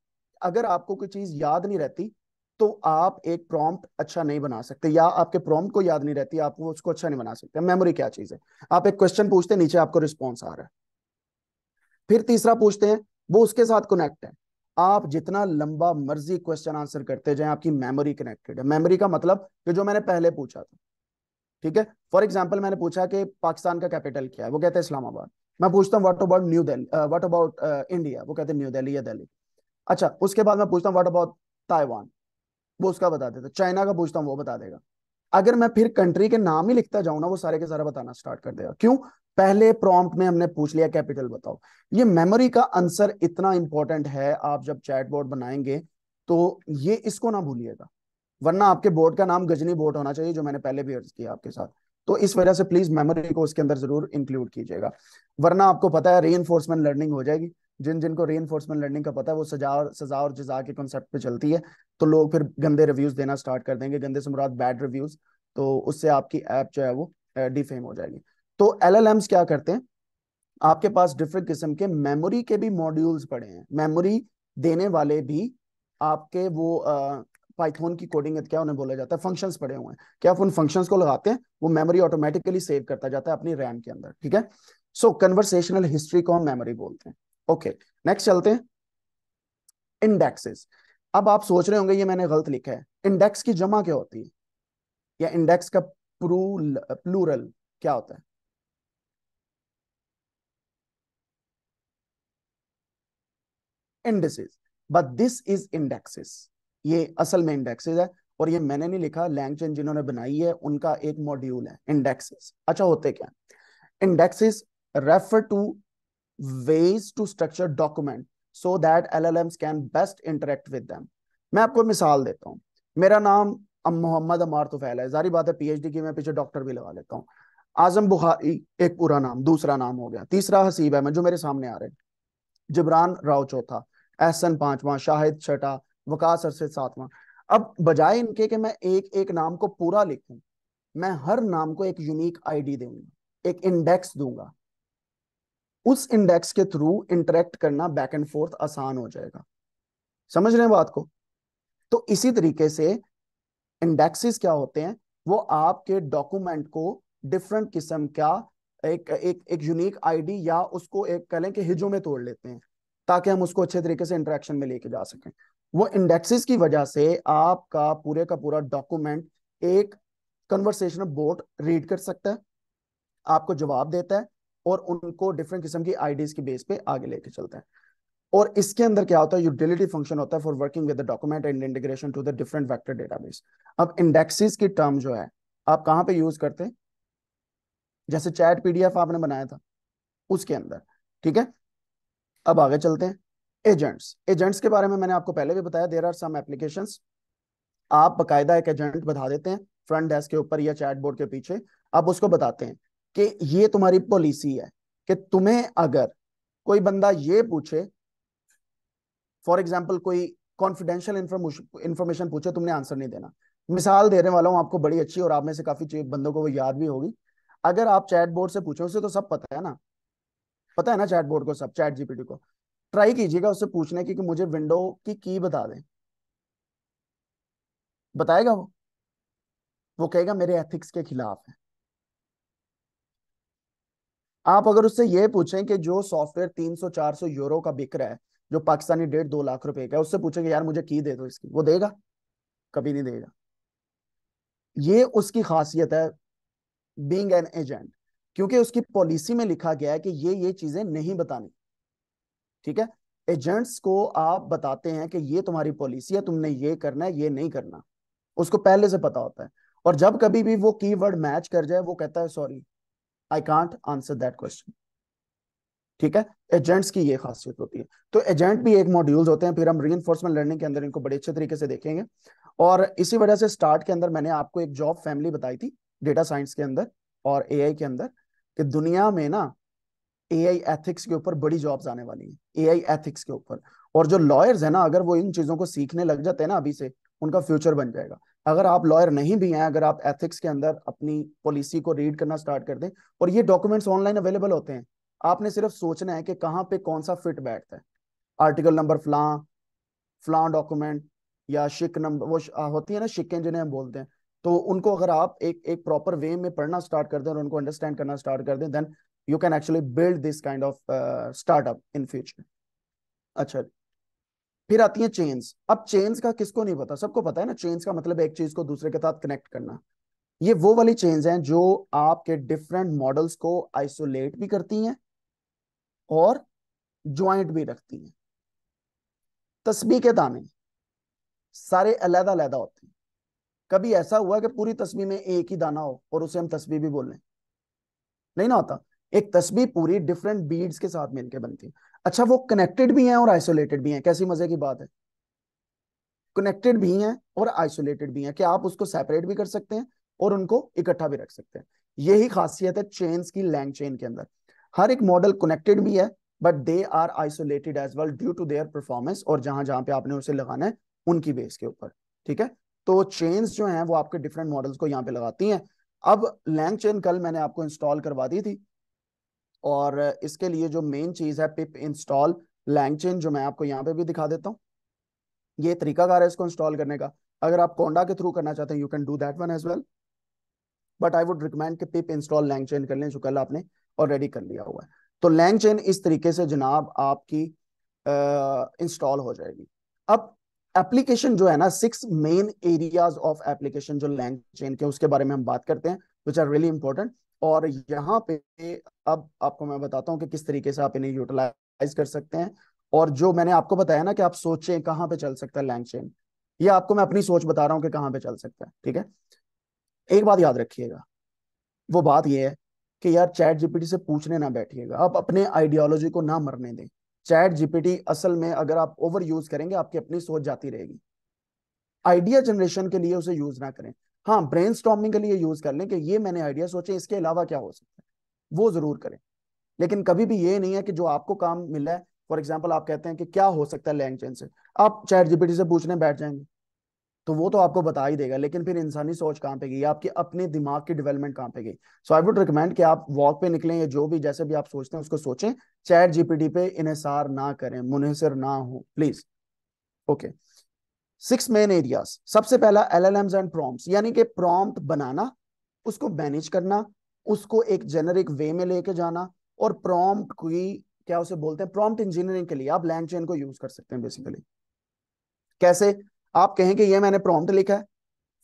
अगर आपको कोई चीज याद नहीं रहती तो आप एक प्रॉम्प्ट अच्छा नहीं बना सकते या आपके प्रॉम्प्ट को याद नहीं रहती आप उसको अच्छा नहीं बना सकते मेमोरी क्या चीज है आप एक क्वेश्चन पूछते हैं नीचे आपको रिस्पॉन्स आ रहा है फिर तीसरा पूछते हैं वो उसके साथ कनेक्ट है आप जितना लंबा मर्जी क्वेश्चन आंसर करते जाए आपकी मेमोरी कनेक्टेड है मेमोरी का मतलब कि जो मैंने पहले पूछा था ठीक है फॉर एग्जाम्पल मैंने पूछा कि पाकिस्तान का कैपिटल क्या है वो कहते हैं इस्लामाबाद मैं पूछता हूँ what about New Delhi what about India वो कहते हैं न्यू दिल्ली या दिल्ली अच्छा उसके बाद मैं पूछता हूँ व्हाट अबाउट ताइवान वो उसका बता देता चाइना का पूछता हूँ वो बता देगा अगर मैं फिर कंट्री के नाम ही लिखता जाऊं ना वो सारे के सारा बताना स्टार्ट कर देगा क्यों पहले प्रॉम्प्ट में हमने पूछ लिया कैपिटल बताओ ये मेमोरी का आंसर इतना इंपॉर्टेंट है आप जब चैट बोर्ड बनाएंगे तो ये इसको ना भूलिएगा वरना आपके बोर्ड का नाम गजनी बोर्ड होना चाहिए जो मैंने पहले भी अर्ज किया आपके साथ तो इस वजह से प्लीज मेमोरी को उसके अंदर जरूर इंक्लूड कीजिएगा वरना आपको पता है री लर्निंग हो जाएगी जिन जिनको री एनफोर्समेंट लर्निंग का पता है वो सजा और सजा और जजा के कॉन्सेप्ट पे चलती है तो लोग फिर गंदे रिव्यूज देना स्टार्ट कर देंगे गंदे से मुराद बैड रिव्यूज तो उससे आपकी ऐप जो है वो डिफेम हो जाएगी तो एल क्या करते हैं आपके पास डिफरेंट किस्म के मेमोरी के भी मॉड्यूल्स पड़े हैं मेमोरी देने वाले भी आपके वो पाइथोन की कोडिंग क्या उन्हें बोला जाता है फंक्शंस पड़े हुए हैं क्या आप उन फंक्शंस को लगाते हैं वो मेमोरी ऑटोमेटिकली सेव करता जाता है अपनी रैम के अंदर ठीक है सो कन्वर्सेशनल हिस्ट्री को हम मेमोरी बोलते हैं ओके नेक्स्ट चलते हैं इंडेक्सेस अब आप सोच रहे होंगे ये मैंने गलत लिखा है इंडेक्स की जमा क्या होती है या इंडेक्स का प्रूल प्लूरल क्या होता है indexes but this is indexes ये असल में इंडेक्सेस है और ये मैंने नहीं लिखा लैंगचेन जिन्होंने बनाई है उनका एक मॉड्यूल है इंडेक्सेस अच्छा होते क्या indexes refer to ways to structure document so that LLMs can best interact with them. मैं आपको मिसाल देता हूँ मेरा नाम मोहम्मद अमार तुफैल है जारी बात है पीएचडी की मैं पीछे डॉक्टर भी लगा लेता हूँ आजम बुखारी एक पूरा नाम दूसरा नाम हो गया तीसरा हसीब अहमद जो मेरे सामने आ रहे हैं जिब्रान राव चौथा एहसन पांचवा शाहिद छठा वकास अरसद सातवां अब बजाय इनके कि मैं एक एक नाम को पूरा लिखूं मैं हर नाम को एक यूनिक आईडी दूंगा एक इंडेक्स दूंगा उस इंडेक्स के थ्रू इंटरेक्ट करना बैक एंड फोर्थ आसान हो जाएगा समझ रहे हैं बात को तो इसी तरीके से इंडेक्सेस क्या होते हैं वो आपके डॉक्यूमेंट को डिफरेंट किस्म का एक एक एक यूनिक आईडी या उसको एक कह लें कि हिजो में तोड़ लेते हैं ताकि हम उसको अच्छे तरीके से इंटरेक्शन में लेके जा सकें वो इंडेक्सेस की वजह से आपका पूरे का पूरा डॉक्यूमेंट एक कन्वर्सेशनल बोट रीड कर सकता है आपको जवाब देता है और उनको डिफरेंट किस्म की आईडीज के बेस पे आगे लेके चलते हैं और इसके अंदर क्या होता है यूटिलिटी फंक्शन होता है for working with the document and integration to the different vector database अब इंडेक्सेस की टर्म जो है आप कहाँ पे यूज करते हैं जैसे चैट पीडीएफ आपने बनाया था उसके अंदर ठीक है अब आगे चलते हैं एजेंट्स एजेंट्स के बारे में मैंने आपको पहले भी बताया देर आर सम एप्लीकेशन आप बकायदा एक एजेंट बता देते हैं फ्रंट डेस्क के ऊपर या चैट बोर्ड के पीछे आप उसको बताते हैं कि ये तुम्हारी पॉलिसी है कि तुम्हें अगर कोई बंदा ये पूछे फॉर एग्जाम्पल कोई कॉन्फिडेंशियल इंफॉर्मेशन पूछे तुमने आंसर नहीं देना मिसाल देने वाला हूँ आपको बड़ी अच्छी और आप में से काफी बंदों को वो याद भी होगी अगर आप चैट बोर्ड से पूछो उसे तो सब पता है ना पता है ना चैट बोर्ड को सब चैट जीपीटी को ट्राई कीजिएगा उससे पूछने की कि मुझे विंडो की की बता दें बताएगा वो वो कहेगा मेरे एथिक्स के खिलाफ है आप अगर उससे ये पूछें कि जो सॉफ्टवेयर 300-400 यूरो का बिक रहा है जो पाकिस्तानी डेढ़ दो लाख रुपए का है उससे पूछेंगे यार मुझे की दे दो इसकी वो देगा कभी नहीं देगा ये उसकी खासियत है बींग एन एजेंट क्योंकि उसकी पॉलिसी में लिखा गया है कि ये ये चीजें नहीं बतानी ठीक है एजेंट्स को आप बताते हैं कि ये तुम्हारी पॉलिसी है तुमने ये करना है ये नहीं करना उसको पहले से पता होता है और जब कभी भी वो कीवर्ड मैच कर जाए वो कहता है sorry I can't answer that question ठीक है एजेंट्स की ये खासियत होती है तो एजेंट भी एक मॉड्यूल्स होते हैं फिर हम री लर्निंग के अंदर इनको बड़े अच्छे तरीके से देखेंगे और इसी वजह से स्टार्ट के अंदर मैंने आपको एक जॉब फैमिली बताई थी डेटा साइंस के अंदर और एआई के अंदर कि दुनिया में ना एआई एथिक्स के ऊपर बड़ी जॉब्स आने वाली है एआई एथिक्स के ऊपर और जो लॉयर्स है ना अगर वो इन चीजों को सीखने लग जाते हैं ना अभी से उनका फ्यूचर बन जाएगा अगर आप लॉयर नहीं भी हैं अगर आप एथिक्स के अंदर अपनी पॉलिसी को रीड करना स्टार्ट कर दें और ये डॉक्यूमेंट्स ऑनलाइन अवेलेबल होते हैं आपने सिर्फ सोचना है कि कहाँ पे कौन सा फिट बैठता है आर्टिकल नंबर फ्लां फ्लां डॉक्यूमेंट या शिक नंबर वो होती है ना शिक्के जिन्हें हम बोलते हैं तो उनको अगर आप एक एक प्रॉपर वे में पढ़ना स्टार्ट कर दें और उनको अंडरस्टैंड करना स्टार्ट कर दें then you can actually build this kind of startup in future अच्छा फिर आती है चेन्स अब चेन्स का किसको नहीं पता सबको पता है ना चेन्स का मतलब एक चीज को दूसरे के साथ कनेक्ट करना ये वो वाली चेन्स हैं जो आपके डिफरेंट मॉडल्स को आइसोलेट भी करती हैं और ज्वाइंट भी रखती हैं तस्बी के दाने सारे अलहदा अलहदा होते हैं कभी ऐसा हुआ कि पूरी तस्बी में एक ही दाना हो और उसे हम तस्बी भी बोल लें नहीं ना होता एक तस्बी पूरी डिफरेंट बीड्स के साथ मिलकर बनती है अच्छा वो कनेक्टेड भी हैं और आइसोलेटेड भी हैं कैसी मजे की बात है कनेक्टेड भी हैं और आइसोलेटेड भी हैं कि आप उसको सेपरेट भी कर सकते हैं और उनको इकट्ठा भी रख सकते हैं यही खासियत है चेन्स की लैंग चेन के अंदर हर एक मॉडल कनेक्टेड भी है but they are isolated as well due to their performance और जहां जहां पे आपने उसे लगाना है उनकी बेस के ऊपर ठीक है तो चेन्स जो हैं वो आपके डिफरेंट मॉडल्स को यहाँ पे लगाती हैं अब लैंग चेन कल मैंने आपको इंस्टॉल करवा दी थी और इसके लिए जो मेन चीज है पिप इंस्टॉल लैंगचेन जो मैं आपको यहाँ पे भी दिखा देता हूँ ये तरीका कार है इसको इंस्टॉल करने का अगर आप कोंडा के थ्रू करना चाहते हैं you can do that one as well but I would recommend कि पिप इंस्टॉल लैंगचेन कर लें जो कल आपने ऑलरेडी कर लिया हुआ है तो लैंगचेन इस तरीके से जनाब आपकी इंस्टॉल हो जाएगी अब एप्लीकेशन जो है ना six main areas of application जो लैंग चेन के उसके बारे में हम बात करते हैं विच आर रियली इंपॉर्टेंट और यहाँ पे अब आपको मैं बताता हूँ कि किस तरीके से आप इन्हें यूटिलाइज कर सकते हैं और जो मैंने आपको बताया ना कि आप सोचें कहाँ पे चल सकता है लैंग चेन ये आपको मैं अपनी सोच बता रहा हूँ कि कहाँ पे चल सकता है ठीक है एक बात याद रखिएगा वो बात ये है कि यार चैट जीपीटी से पूछने ना बैठिएगा आप अपने आइडियोलॉजी को ना मरने दें चैट जीपीटी असल में अगर आप ओवर यूज करेंगे आपकी अपनी सोच जाती रहेगी आइडिया जनरेशन के लिए उसे यूज ना करें हाँ ब्रेन के लिए यूज कर लें कि ये मैंने आइडिया सोचे इसके अलावा क्या हो सकता है वो जरूर करें लेकिन कभी भी ये नहीं है कि जो आपको काम मिल रहा है फॉर एग्जाम्पल आप कहते हैं कि क्या हो सकता है लैंग लैंग्वेज से आप चैट जीपीटी से पूछने बैठ जाएंगे तो वो तो आपको बता ही देगा लेकिन फिर इंसानी सोच कहाँ पे गई आपके अपने दिमाग की डेवलपमेंट कहाँ पे गई सो आई वुड रिकमेंड कि आप वॉक पे निकलें या जो भी जैसे भी आप सोचते हैं उसको सोचें चैट जीपीटी पे इनसार ना करें मुनहसर ना हो please okay okay. Six main areas सबसे पहला L L Ms and prompt यानी कि प्रॉम्प्ट बनाना उसको मैनेज करना उसको एक जेनरिक वे में लेके जाना और प्रॉम्प्ट की क्या उसे बोलते हैं प्रॉम्प्ट इंजीनियरिंग के लिए आप लैंग चेन को यूज कर सकते हैं बेसिकली कैसे आप कहें कि ये मैंने प्रॉम्प्ट लिखा है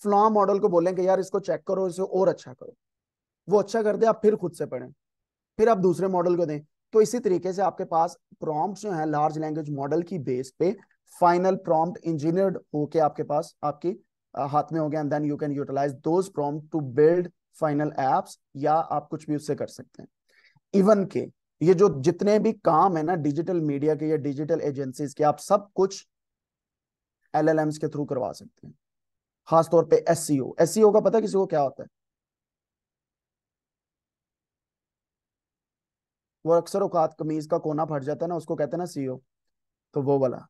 फ्लॉ मॉडल को बोलें कि यार इसको चेक करो इसे और अच्छा करो वो अच्छा कर दे आप फिर खुद से पढ़ें फिर आप दूसरे मॉडल को दें तो इसी तरीके से आपके पास प्रॉम्प्ट जो है लार्ज लैंग्वेज मॉडल की बेस पे फाइनल प्रॉम्प्ट इंजीनियर्ड होके आपके पास आपकी हाथ में हो गया and then you can utilise those prompt to build final apps या आप कुछ भी उससे कर सकते हैं इवन के ये जो जितने भी काम है ना डिजिटल मीडिया के या डिजिटल एजेंसीज के आप सब कुछ एलएलएम्स के थ्रू करवा सकते हैं खासतौर पे एससीओ एससीओ e e का पता किसी को क्या होता है वो अक्सर औकात कमीज का कोना फट जाता है ना उसको कहते हैं ना सीओ e तो वो वाला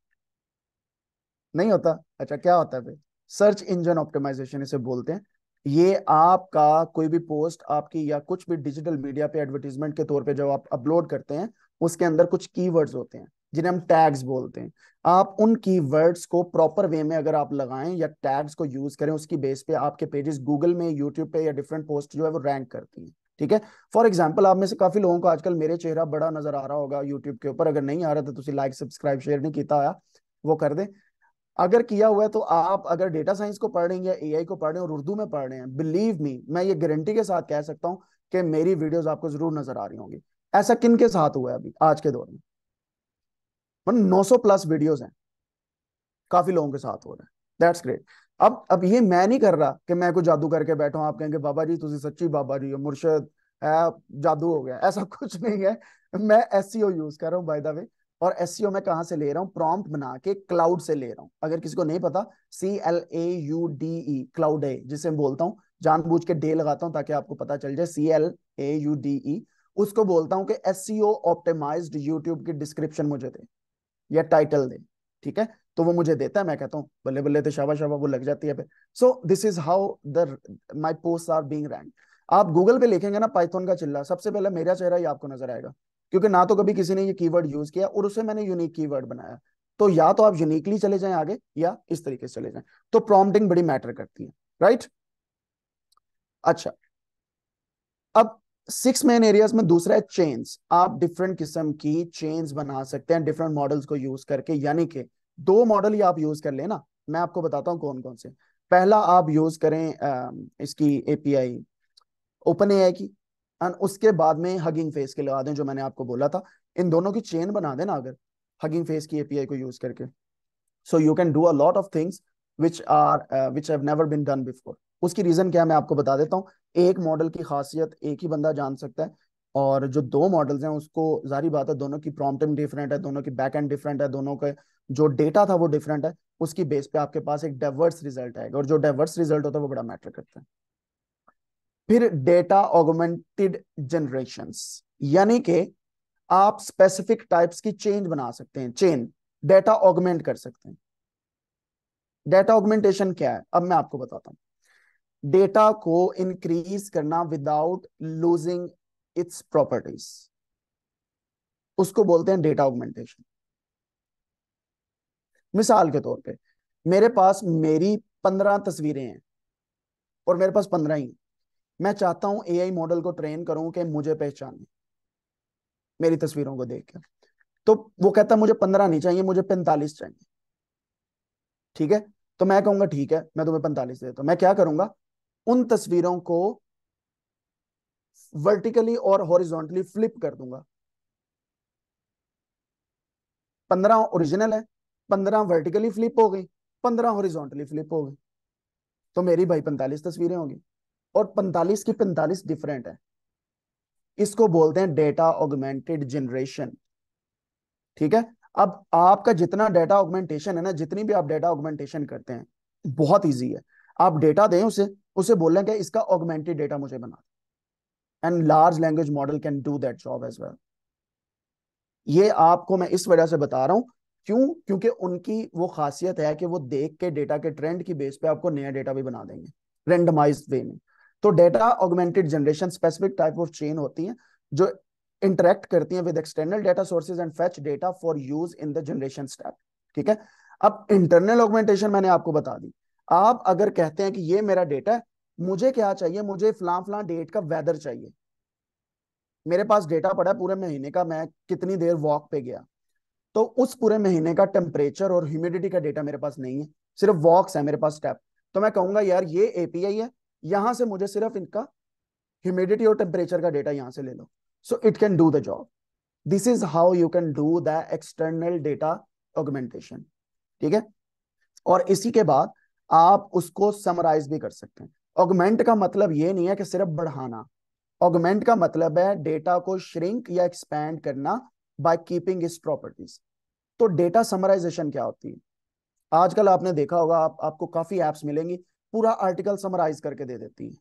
नहीं होता अच्छा क्या होता है फिर सर्च इंजन ऑप्टिमाइजेशन इसे बोलते हैं ये आपका कोई भी पोस्ट आपकी या कुछ भी डिजिटल मीडिया पे एडवर्टीजमेंट के तौर पे जब आप अपलोड करते हैं उसके अंदर कुछ कीवर्ड्स होते हैं जिन्हें हम टैग्स बोलते हैं आप उन कीवर्ड्स को प्रॉपर वे में अगर आप लगाएं या टैग्स को यूज करें उसकी बेस पे आपके पेजेस गूगल में यूट्यूब पे या डिफरेंट पोस्ट जो है वो रैंक करती है ठीक है फॉर एग्जाम्पल आप में से काफी लोगों को आजकल मेरे चेहरा बड़ा नजर आ रहा होगा यूट्यूब के ऊपर अगर नहीं आ रहा था तो लाइक सब्सक्राइब शेयर नहीं किया वो कर दे अगर किया हुआ है तो आप अगर डेटा साइंस को पढ़ रहे हैं या एआई को पढ़ रहे हैं और उर्दू में पढ़ रहे हैं बिलीव मी मैं ये गारंटी के साथ कह सकता हूं कि मेरी वीडियोस आपको जरूर नजर आ रही होंगी ऐसा किन के साथ हुआ है अभी आज के दौर में मतलब नौ सौ प्लस वीडियोज हैं काफी लोगों के साथ हो रहा है दैट्स ग्रेट अब अब ये मैं नहीं कर रहा कि मैं कुछ जादू करके बैठा आप कहेंगे बाबा जी तुझे सच्ची बाबा जी हो मुर्शद जादू हो गया ऐसा [LAUGHS] कुछ नहीं है मैं एस यूज e कर रहा हूँ बाय द वे और एस e मैं कहा से ले रहा हूँ प्रॉम्प्ट बना के क्लाउड से ले रहा हूँ अगर किसी को नहीं पता C L A U D E Claude A जिसे मैं बोलता हूँ जानबूझ के डे लगाता हूँ ताकि आपको पता चल जाए C L A U D E उसको बोलता हूँ कि एस ऑप्टेमाइज यूट्यूब की डिस्क्रिप्शन मुझे दे या टाइटल दे ठीक है तो वो मुझे देता है मैं कहता हूँ बल्ले बल्ले तो शाबा शाबा वो लग जाती है फिर so this is how the my post are being rank आप गूगल पे लिखेंगे ना पाइथन का चिल्ला सबसे पहले मेरा चेहरा ही आपको नजर आएगा क्योंकि ना तो कभी किसी ने ये कीवर्ड यूज किया और उसे मैंने यूनिक कीवर्ड बनाया तो या तो आप यूनिकली चले जाएं आगे या इस तरीके से चले जाएं तो प्रॉम्प्टिंग बड़ी मैटर करती है राइट अच्छा अब सिक्स मेन एरियाज में दूसरा है चेन्स आप डिफरेंट किस्म की चेन्स बना सकते हैं डिफरेंट मॉडल्स को यूज करके यानी कि दो मॉडल ही आप यूज कर लेना मैं आपको बताता हूं कौन कौन से पहला आप यूज करें आ, इसकी एपीआई ओपन एआई की एंड उसके बाद में हगिंग फेस के लगा दें जो मैंने आपको बोला था इन दोनों की चेन बना देना अगर हगिंग फेस की एपीआई को यूज करके so you can do a lot of things which are which have never been done before उसकी रीजन क्या है मैं आपको बता देता हूँ एक मॉडल की खासियत एक ही बंदा जान सकता है और जो दो मॉडल्स हैं उसको जारी बात है दोनों की प्रॉम्प्टिंग डिफरेंट है दोनों की बैक एंड डिफरेंट है दोनों के जो डेटा था वो डिफरेंट है उसकी बेस पे आपके पास एक डाइवर्स रिजल्ट आएगा और जो डाइवर्स रिजल्ट होता है वो बड़ा मैटर करता है फिर डेटा ऑगमेंटेड जनरेशन यानी कि आप स्पेसिफिक टाइप्स की चेंज बना सकते हैं चेन डेटा ऑगमेंट कर सकते हैं डेटा ऑगमेंटेशन क्या है अब मैं आपको बताता हूं डेटा को इंक्रीज करना विदाउट लूजिंग इट्स प्रॉपर्टीज उसको बोलते हैं डेटा ऑगमेंटेशन मिसाल के तौर पे मेरे पास मेरी पंद्रह तस्वीरें हैं और मेरे पास पंद्रह ही मैं चाहता हूं एआई मॉडल को ट्रेन करूं कि मुझे पहचाने मेरी तस्वीरों को देख के तो वो कहता है मुझे पंद्रह नहीं चाहिए मुझे पैंतालीस चाहिए ठीक है तो मैं कहूंगा ठीक है मैं तुम्हें पैंतालीस देता हूं मैं क्या करूंगा उन तस्वीरों को वर्टिकली और हॉरिजॉन्टली फ्लिप कर दूंगा पंद्रह ओरिजिनल है पंद्रह वर्टिकली फ्लिप हो गई पंद्रह हॉरिजॉन्टली फ्लिप हो गई तो मेरी भाई पैंतालीस तस्वीरें होगी और 45 की 45 डिफरेंट है इसको बोलते हैं डेटा ऑगमेंटेड जनरेशन ठीक है अब आपका जितना डेटा ऑगमेंटेशन है ना जितनी भी आप डेटा ऑगमेंटेशन करते हैं बहुत ईजी है आप डेटा दें उसे उसे बोल कि इसका ऑगमेंटेड डेटा मुझे बना and large language model can do that job as well ये आपको मैं इस वजह से बता रहा हूं क्यों क्योंकि उनकी वो खासियत है कि वो देख के डेटा के ट्रेंड की बेस पे आपको नया डेटा भी बना देंगे रेंडमाइज वे में तो data augmented generation specific type of chain होती है जो इंटरेक्ट करती है with external data sources and fetch data for use in the generation step ठीक है अब इंटरनल ऑगमेंटेशन मैंने आपको बता दी आप अगर कहते हैं कि ये मेरा डेटा है मुझे क्या चाहिए मुझे फलां फलां डेट का वेदर चाहिए मेरे पास डेटा पड़ा है पूरे महीने का मैं कितनी देर वॉक पे गया तो उस पूरे महीने का टेम्परेचर और ह्यूमिडिटी का डेटा मेरे पास नहीं है सिर्फ वॉक्स है मेरे पास स्टेप तो मैं कहूंगा यार ये एपीआई है यहां से मुझे सिर्फ इनका ह्यूमिडिटी और टेम्परेचर का डेटा यहां से ले लो so it can do the job this is how you can do the external data augmentation ठीक है और इसी के बाद आप उसको समराइज भी कर सकते हैं ऑगमेंट का मतलब ये नहीं है कि सिर्फ बढ़ाना ऑगमेंट का मतलब है डेटा को श्रिंक या एक्सपैंड करना बाय कीपिंग इस प्रॉपर्टीज तो डेटा समराइजेशन क्या होती है आजकल आपने देखा होगा आप आपको काफी एप्स मिलेंगी पूरा आर्टिकल समराइज करके दे देती हैं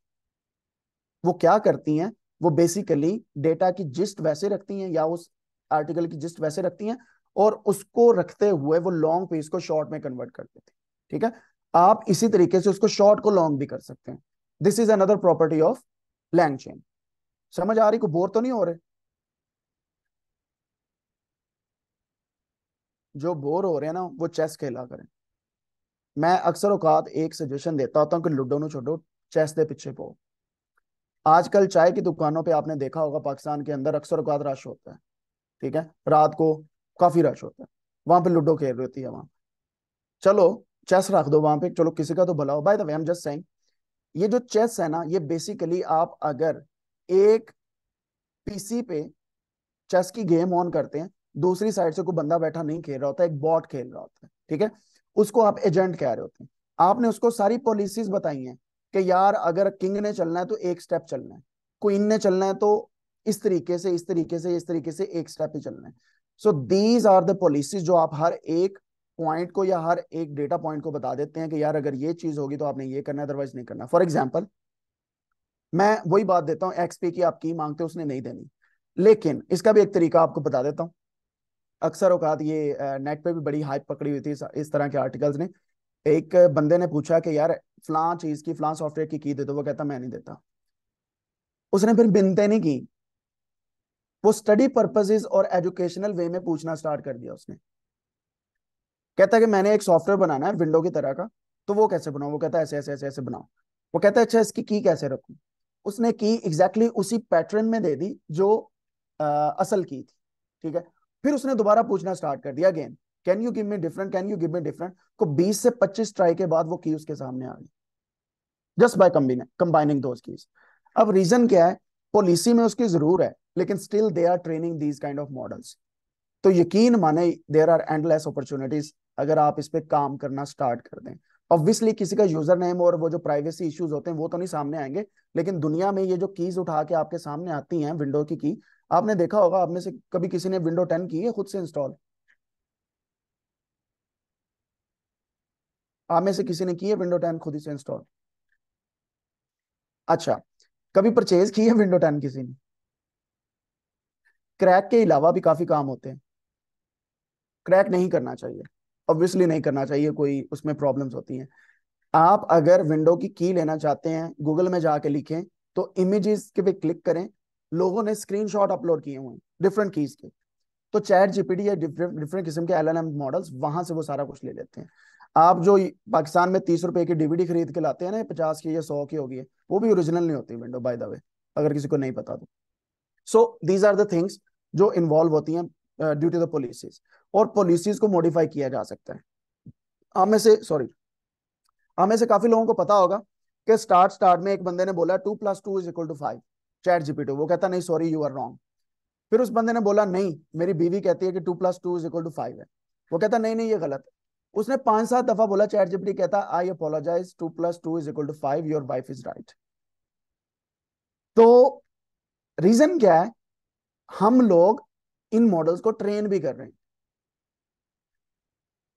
वो क्या करती हैं वो बेसिकली डेटा की जिस्ट वैसे रखती हैं या उस आर्टिकल की जिस्ट वैसे रखती हैं और उसको रखते हुए वो लॉन्ग पेज को शॉर्ट में कन्वर्ट कर देती ठीक है आप इसी तरीके से उसको शॉर्ट को लॉन्ग भी कर सकते हैं this is another property of LangChain समझ आ रही को बोर तो नहीं हो रहे जो बोर हो रहे हैं ना वो चेस खेला करें मैं अक्सर औकात एक सजेशन देता होता हूँ कि लूडो न छोड़ो चेस के पीछे पो आजकल चाय की दुकानों पे आपने देखा होगा पाकिस्तान के अंदर अक्सर औकात रश होता है ठीक है रात को काफी रश होता है वहां पे लूडो खेल रही होती है वहां चलो चेस रख दो वहां पे चलो किसी का तो भला हो by the way just saying ये जो चेस है ना ये बेसिकली आप अगर एक पीसी पे चेस की गेम ऑन करते हैं दूसरी साइड से कोई बंदा बैठा नहीं खेल रहा होता एक बॉट खेल रहा होता है ठीक है उसको आप एजेंट कह रहे होते हैं आपने उसको सारी पॉलिसीज बताई हैं कि यार अगर किंग ने चलना है तो एक स्टेप चलना है क्वीन ने चलना है तो इस तरीके से इस तरीके से इस तरीके से एक स्टेप ही चलना है so these are the policies जो आप हर एक पॉइंट को या हर एक डेटा पॉइंट को बता देते हैं कि यार अगर ये चीज होगी तो आपने ये करना है अदरवाइज नहीं करना फॉर एग्जाम्पल मैं वही बात देता हूँ एक्सपी की आप की मांगते हो उसने नहीं देनी लेकिन इसका भी एक तरीका आपको बता देता हूँ अक्सर औकात ये नेट पे भी बड़ी हाइप पकड़ी हुई थी इस तरह के आर्टिकल्स ने एक बंदे ने पूछा कि यार फ्लां चीज की फ्लां सॉफ्टवेयर की की दे दो वो कहता मैं नहीं देता उसने फिर बिनते नहीं की वो स्टडी पर्पजेज और एजुकेशनल वे में पूछना स्टार्ट कर दिया उसने कहता कि मैंने एक सॉफ्टवेयर बनाना है विंडो की तरह का तो वो कैसे बनाओ वो कहता ऐसे ऐसे ऐसे ऐसे बनाओ वो कहता अच्छा इसकी की कैसे रखू उसने की एग्जैक्टली exactly उसी पैटर्न में दे दी जो आ, असल की थी ठीक है फिर उसने दोबारा पूछना स्टार्ट कर दिया again can you give me different can you give me different को 20 से 25 ट्राई के बाद वो की उसके सामने आ गई just by combining those keys अब रीजन क्या है पॉलिसी में उसकी जरूर है लेकिन still they are training these kind of models तो यकीन माने देर आर एंडलेस अपॉर्चुनिटीज अगर आप इस पर काम करना स्टार्ट कर दें ऑब्वियसली किसी का यूजर नेम और वो जो प्राइवेसी इश्यूज होते हैं वो तो नहीं सामने आएंगे लेकिन दुनिया में ये जो कीज उठा के आपके सामने आती हैं विंडो की की आपने देखा होगा आप में से कभी किसी ने विंडो टेन की है खुद से इंस्टॉल आप में से किसी ने की है विंडो टेन खुद ही से इंस्टॉल अच्छा कभी परचेज की है विंडो टेन किसी ने क्रैक के अलावा भी काफी काम होते हैं क्रैक नहीं करना चाहिए ऑब्वियसली नहीं करना चाहिए कोई उसमें प्रॉब्लम्स होती हैं आप अगर विंडो की की लेना चाहते हैं गूगल में जाके लिखें तो इमेजेस के पे क्लिक करें लोगों ने स्क्रीनशॉट अपलोड किए हुए डिफरेंट कीज के तो चैट जीपीटी या डिफरेंट किस्म के एल मॉडल्स वहां से वो सारा कुछ ले लेते हैं आप जो पाकिस्तान में तीस रुपए की डीवीडी खरीद के लाते हैं ना पचास की या सौ की होगी वो भी ओरिजिनल नहीं होती विंडो बाय द वे अगर किसी को नहीं पता तो so these are the things जो इन्वॉल्व होती हैं ड्यू टू द पॉलिसीज और पॉलिसीज को मॉडिफाई किया जा सकता है हम में से सॉरी हम में से काफी लोगों को पता होगा कि स्टार्ट स्टार्ट में एक बंदे ने बोला two plus two is equal to five chat GPT वो कहता नहीं सॉरी यू आर रॉन्ग फिर उस बंदे ने बोला नहीं मेरी बीवी कहती है कि two plus two is equal to five है वो कहता नहीं नहीं ये गलत है उसने पांच सात दफा बोला चैट जीपीटी कहता I apologise two plus two is equal to five your wife is right तो रीजन क्या है हम लोग इन मॉडल्स को ट्रेन भी कर रहे हैं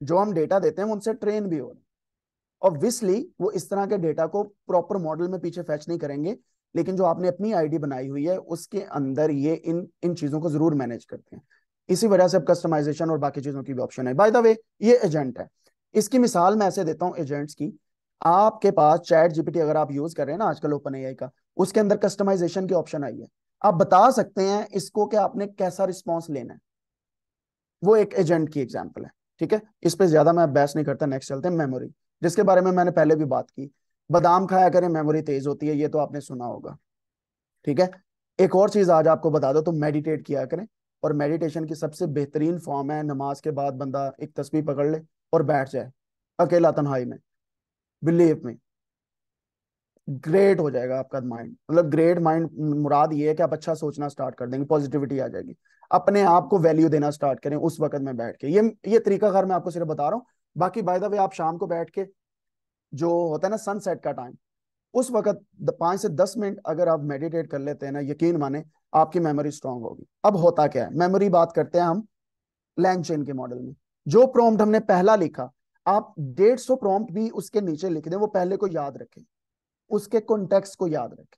जो हम डेटा देते हैं उनसे ट्रेन भी हो रहे हैं ऑब्वियसली वो इस तरह के डेटा को प्रॉपर मॉडल में पीछे फैच नहीं करेंगे लेकिन जो आपने अपनी आईडी बनाई हुई है उसके अंदर ये इन इन चीजों को जरूर मैनेज करते हैं इसी वजह से अब कस्टमाइजेशन और बाकी चीजों की भी ऑप्शन है बाय द वे ये एजेंट है इसकी मिसाल मैं ऐसे देता हूँ एजेंट्स की आपके पास चैट जीपीटी अगर आप यूज कर रहे हैं ना आजकल ओपन ए का उसके अंदर कस्टमाइजेशन की ऑप्शन आई है आप बता सकते हैं इसको कि आपने कैसा रिस्पॉन्स लेना है वो एक एजेंट की एग्जाम्पल है ठीक है इस पर ज्यादा मैं बहस नहीं करता नेक्स्ट चलते हैं मेमोरी जिसके बारे में मैंने पहले भी बात की बादाम खाया करें मेमोरी तेज होती है ये तो आपने सुना होगा ठीक है एक और चीज आज आपको बता दो तो मेडिटेट किया करें और मेडिटेशन की सबसे बेहतरीन फॉर्म है नमाज के बाद बंदा एक तस्वीर पकड़ ले और बैठ जाए अकेला तन्हाई में बिलीव में ग्रेट हो जाएगा आपका माइंड मतलब ग्रेट माइंड मुराद ये है कि आप अच्छा सोचना स्टार्ट कर देंगे पॉजिटिविटी आ जाएगी अपने आप को वैल्यू देना स्टार्ट करें उस वक्त में बैठ के ये ये तरीका घर मैं आपको सिर्फ बता रहा हूँ बाकी बाय द वे आप शाम को बैठ के जो होता है ना सनसेट का टाइम उस वक्त पांच से दस मिनट अगर आप मेडिटेट कर लेते हैं ना यकीन माने आपकी मेमोरी स्ट्रांग होगी अब होता क्या है मेमोरी बात करते हैं हम चेन के मॉडल में जो प्रॉम्प्ट हमने पहला लिखा आप डेढ़ सौ प्रॉम्प्ट भी उसके नीचे लिख दें वो पहले को याद रखें उसके कॉन्टेक्स्ट को याद रखें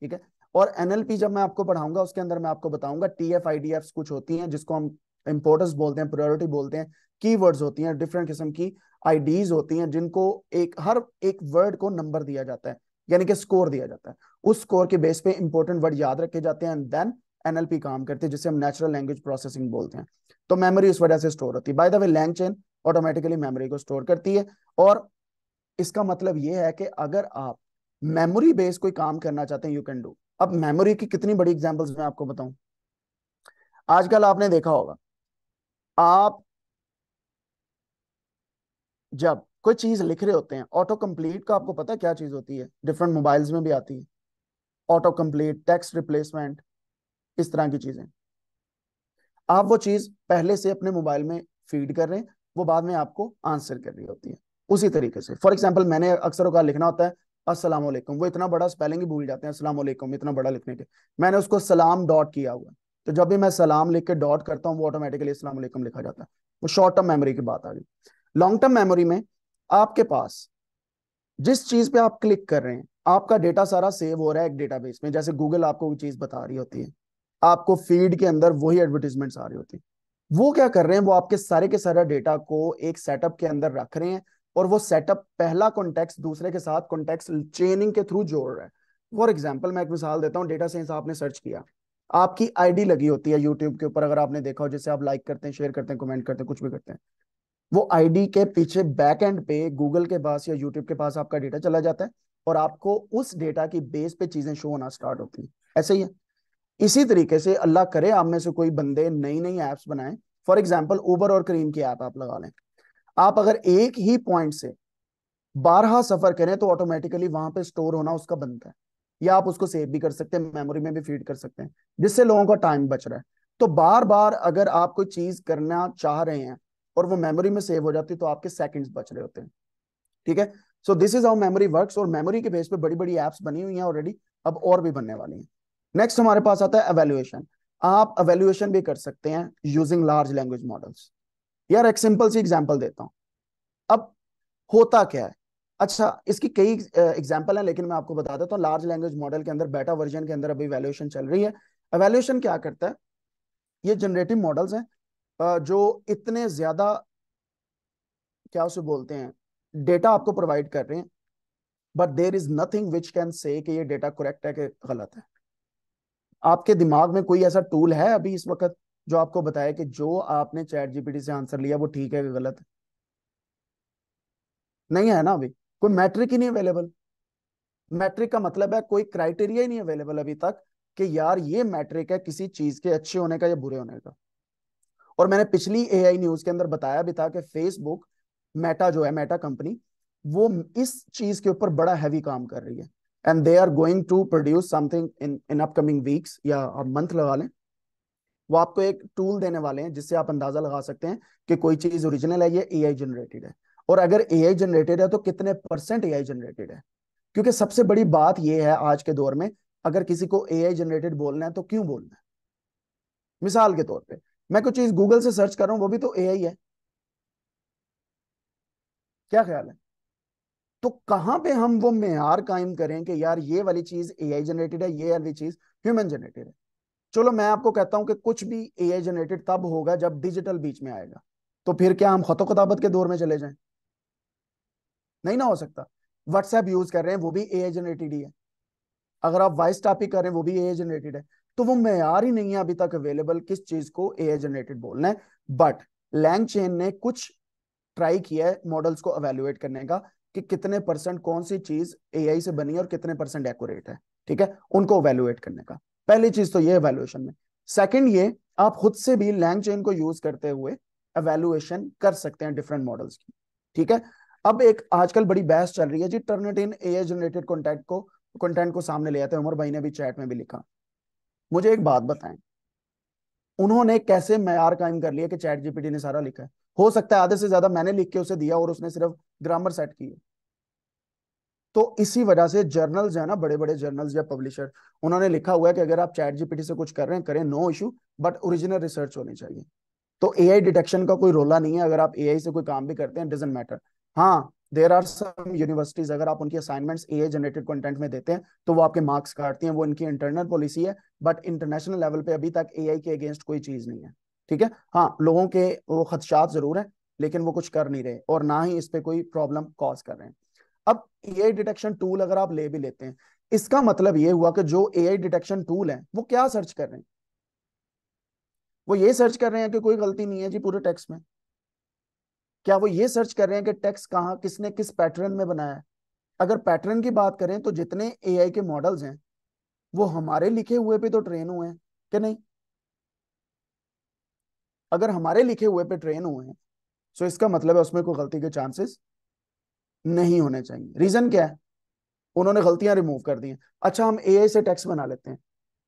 ठीक है और एनएलपी जब मैं आपको पढ़ाऊंगा उसके अंदर मैं आपको बताऊंगा T F I D F कुछ होती हैं जिसको हम इंपोर्टेंस बोलते हैं प्रायोरिटी बोलते हैं की होती हैं डिफरेंट किस्म की आईडीज होती हैं जिनको एक हर एक वर्ड को नंबर दिया जाता है यानी कि स्कोर दिया जाता है उस स्कोर के बेस पे इंपॉर्टेंट वर्ड याद रखे जाते हैं एंड देन एनएलपी काम करते हैं जिसे हम नेचुरल लैंग्वेज प्रोसेसिंग बोलते हैं तो मेमोरी उस वजह से स्टोर होती है by the way LangChain automatically memory को स्टोर करती है और इसका मतलब ये है कि अगर आप मेमोरी बेस्ड कोई काम करना चाहते हैं यू कैन डू अब मेमोरी की कितनी बड़ी एग्जाम्पल्स मैं आपको बताऊं आजकल आपने देखा होगा आप जब कोई चीज लिख रहे होते हैं ऑटो कंप्लीट का आपको पता है क्या चीज होती है डिफरेंट मोबाइल्स में भी आती है ऑटो कंप्लीट टेक्स्ट रिप्लेसमेंट इस तरह की चीजें आप वो चीज पहले से अपने मोबाइल में फीड कर रहे हैं वो बाद में आपको आंसर कर रही होती है उसी तरीके से फॉर एग्जाम्पल मैंने अक्सर का लिखना होता है असलम वो इतना बड़ा स्पेलिंग ही भूल जाते हैं असलम इतना बड़ा लिखने के मैंने उसको सलाम डॉट किया हुआ तो जब भी मैं सलाम लिख के डॉट करता हूँ वो ऑटोमेटिकली असलम लिखा जाता है वो शॉर्ट टर्म मेमोरी की बात आ गई लॉन्ग टर्म मेमोरी में आपके पास जिस चीज पे आप क्लिक कर रहे हैं आपका डेटा सारा सेव हो रहा है एक डेटाबेस में जैसे गूगल आपको वो चीज बता रही होती है आपको फीड के अंदर वही एडवर्टीजमेंट आ रही होती है वो क्या कर रहे हैं वो आपके सारे के सारे डेटा को एक सेटअप के अंदर रख रहे हैं और वो सेटअप पहला कॉन्टेक्स दूसरे के साथ कॉन्टेक्स चेनिंग के थ्रू जोड़ रहा है फॉर एग्जाम्पल मैं एक मिसाल देता हूँ डेटा साइंस आपने सर्च किया आपकी आईडी लगी होती है यूट्यूब के ऊपर अगर आपने देखा हो जैसे आप लाइक करते हैं शेयर करते हैं कमेंट करते हैं कुछ भी करते हैं वो आईडी के पीछे बैक एंड पे गूगल के पास या यूट्यूब के पास आपका डेटा चला जाता है और आपको उस डेटा की बेस पे चीजें शो होना स्टार्ट होती हैं ऐसे ही है इसी तरीके से अल्लाह करे आप में से कोई बंदे नई नई एप्स बनाए फॉर एग्जाम्पल ऊबर और करीम की ऐप आप लगा लें आप अगर एक ही पॉइंट से बारहा सफर करें तो ऑटोमेटिकली वहां पे स्टोर होना उसका बनता है या आप उसको सेव भी कर सकते हैं मेमोरी में भी फीड कर सकते हैं जिससे लोगों का टाइम बच रहा है तो बार बार अगर आप कोई चीज करना चाह रहे हैं और वो मेमोरी में सेव हो जाती है तो आपके सेकंड्स बच रहे होते हैं ठीक है so this is how memory works और मेमोरी के बेस पे बड़ी बड़ी एप्स बनी हुई हैं ऑलरेडी अब और भी बनने वाली हैं नेक्स्ट हमारे पास आता है एवेल्युएशन आप एवेल्युएशन भी कर सकते हैं यूजिंग लार्ज लैंग्वेज मॉडल्स यार एक सिंपल सी एग्जाम्पल देता हूँ अब होता क्या है अच्छा इसकी कई एग्जाम्पल है लेकिन मैं आपको बता देता हूँ लार्ज लैंग्वेज मॉडल के अंदर बेटा वर्जन के अंदर अभी वैल्यूएशन चल रही है एवेल्युएशन क्या करता है ये जनरेटिव मॉडल्स हैं जो इतने ज्यादा क्या उसे बोलते हैं डेटा आपको प्रोवाइड कर रहे हैं but there is nothing which can say कि ये डेटा करेक्ट है कि गलत है आपके दिमाग में कोई ऐसा टूल है अभी इस वक्त जो आपको बताया कि जो आपने चैट जीपीटी से आंसर लिया वो ठीक है कि गलत है नहीं है ना अभी कोई मैट्रिक ही नहीं अवेलेबल मैट्रिक का मतलब है कोई क्राइटेरिया ही नहीं अवेलेबल अभी तक कि यार ये मैट्रिक है किसी चीज के अच्छे होने का या बुरे होने का और मैंने पिछली एआई न्यूज के अंदर बताया भी था कि फेसबुक मेटा जो है मेटा कंपनी वो इस चीज के ऊपर बड़ा हैवी काम कर रही है and they are going to produce something in in upcoming weeks या आप मंथ लगा लें वो आपको एक टूल देने वाले हैं जिससे आप अंदाजा लगा सकते हैं कि कोई चीज ओरिजिनल है या एआई जनरेटेड है और अगर एआई जनरेटेड है तो कितने परसेंट एआई जनरेटेड है क्योंकि सबसे बड़ी बात यह है आज के दौर में अगर किसी को एआई जनरेटेड बोलना है तो क्यों बोलना है मिसाल के तौर पर मैं कुछ चीज गूगल से सर्च कर रहा हूं वो भी तो ए है क्या ख्याल है तो कहां पे हम वो मैार कायम करें कि यार ये वाली चीज ए जनरेटेड है ये वाली चीज ह्यूमन जनरेटेड है चलो मैं आपको कहता हूं कि कुछ भी ए जनरेटेड तब होगा जब डिजिटल बीच में आएगा तो फिर क्या हम खतो खताबत के दौर में चले जाए नहीं ना हो सकता व्हाट्सएप यूज कर रहे हैं वो भी ए जनरेटेड ही है अगर आप वॉइस टॉपिक कर रहे हैं वो भी ए जनरेटेड है तो वो मैार ही नहीं है अभी तक अवेलेबल किस चीज को ए आई जनरेटेड बोलना है बट लैंग चेन ने कुछ ट्राई किया है मॉडल्स को अवेल्युएट करने का कि कितने परसेंट कौन सी चीज ए से बनी है और कितने परसेंट एक्यूरेट है ठीक है उनको अवेल्युएट करने का पहली चीज तो ये अवेल्युएशन में सेकेंड ये आप खुद से भी लैंग चेन को यूज करते हुए अवेल्युएशन कर सकते हैं डिफरेंट मॉडल्स की ठीक है अब एक आजकल बड़ी बहस चल रही है जी टर्नेट इन ए जनरेटेड कॉन्टेंट को कंटेंट को सामने ले आते हैं उमर भाई ने भी चैट में भी लिखा मुझे एक बात बताएं उन्होंने कैसे मैार कायम कर लिया कि चैट जीपीटी ने सारा लिखा है हो सकता है आधे से ज्यादा मैंने लिख के उसे दिया और उसने सिर्फ ग्रामर सेट की तो इसी वजह से जर्नल्स है ना बड़े बड़े जर्नल्स या पब्लिशर उन्होंने लिखा हुआ है कि अगर आप चैट जीपीटी से कुछ कर रहे हैं करें no issue but original research होनी चाहिए तो एआई डिटेक्शन का कोई रोला नहीं है अगर आप एआई से कोई काम भी करते हैं डजेंट मैटर हाँ देर आर सम यूनिवर्सिटीज अगर आप उनकी असाइनमेंट्स ए जनरेटेड कंटेंट में देते हैं तो वो आपके मार्क्स काटती हैं वो इनकी इंटरनल पॉलिसी है बट इंटरनेशनल लेवल पे अभी तक ए के अगेंस्ट कोई चीज नहीं है ठीक है हाँ लोगों के वो खदशात जरूर है लेकिन वो कुछ कर नहीं रहे और ना ही इस पर कोई प्रॉब्लम कॉज कर रहे हैं अब ए डिटेक्शन टूल अगर आप ले भी लेते हैं इसका मतलब ये हुआ कि जो ए डिटेक्शन टूल है वो क्या सर्च कर रहे हैं वो ये सर्च कर रहे हैं कि कोई गलती नहीं है जी पूरे टेक्स्ट में क्या वो ये सर्च कर रहे हैं कि टेक्स्ट कहाँ किसने किस पैटर्न में बनाया है अगर पैटर्न की बात करें तो जितने ए के मॉडल्स हैं वो हमारे लिखे हुए पे तो ट्रेन हुए हैं कि नहीं अगर हमारे लिखे हुए पे ट्रेन हुए हैं सो इसका मतलब है उसमें कोई गलती के चांसेस नहीं होने चाहिए रीजन क्या है उन्होंने गलतियां रिमूव कर दी हैं अच्छा हम ए से टैक्स बना लेते हैं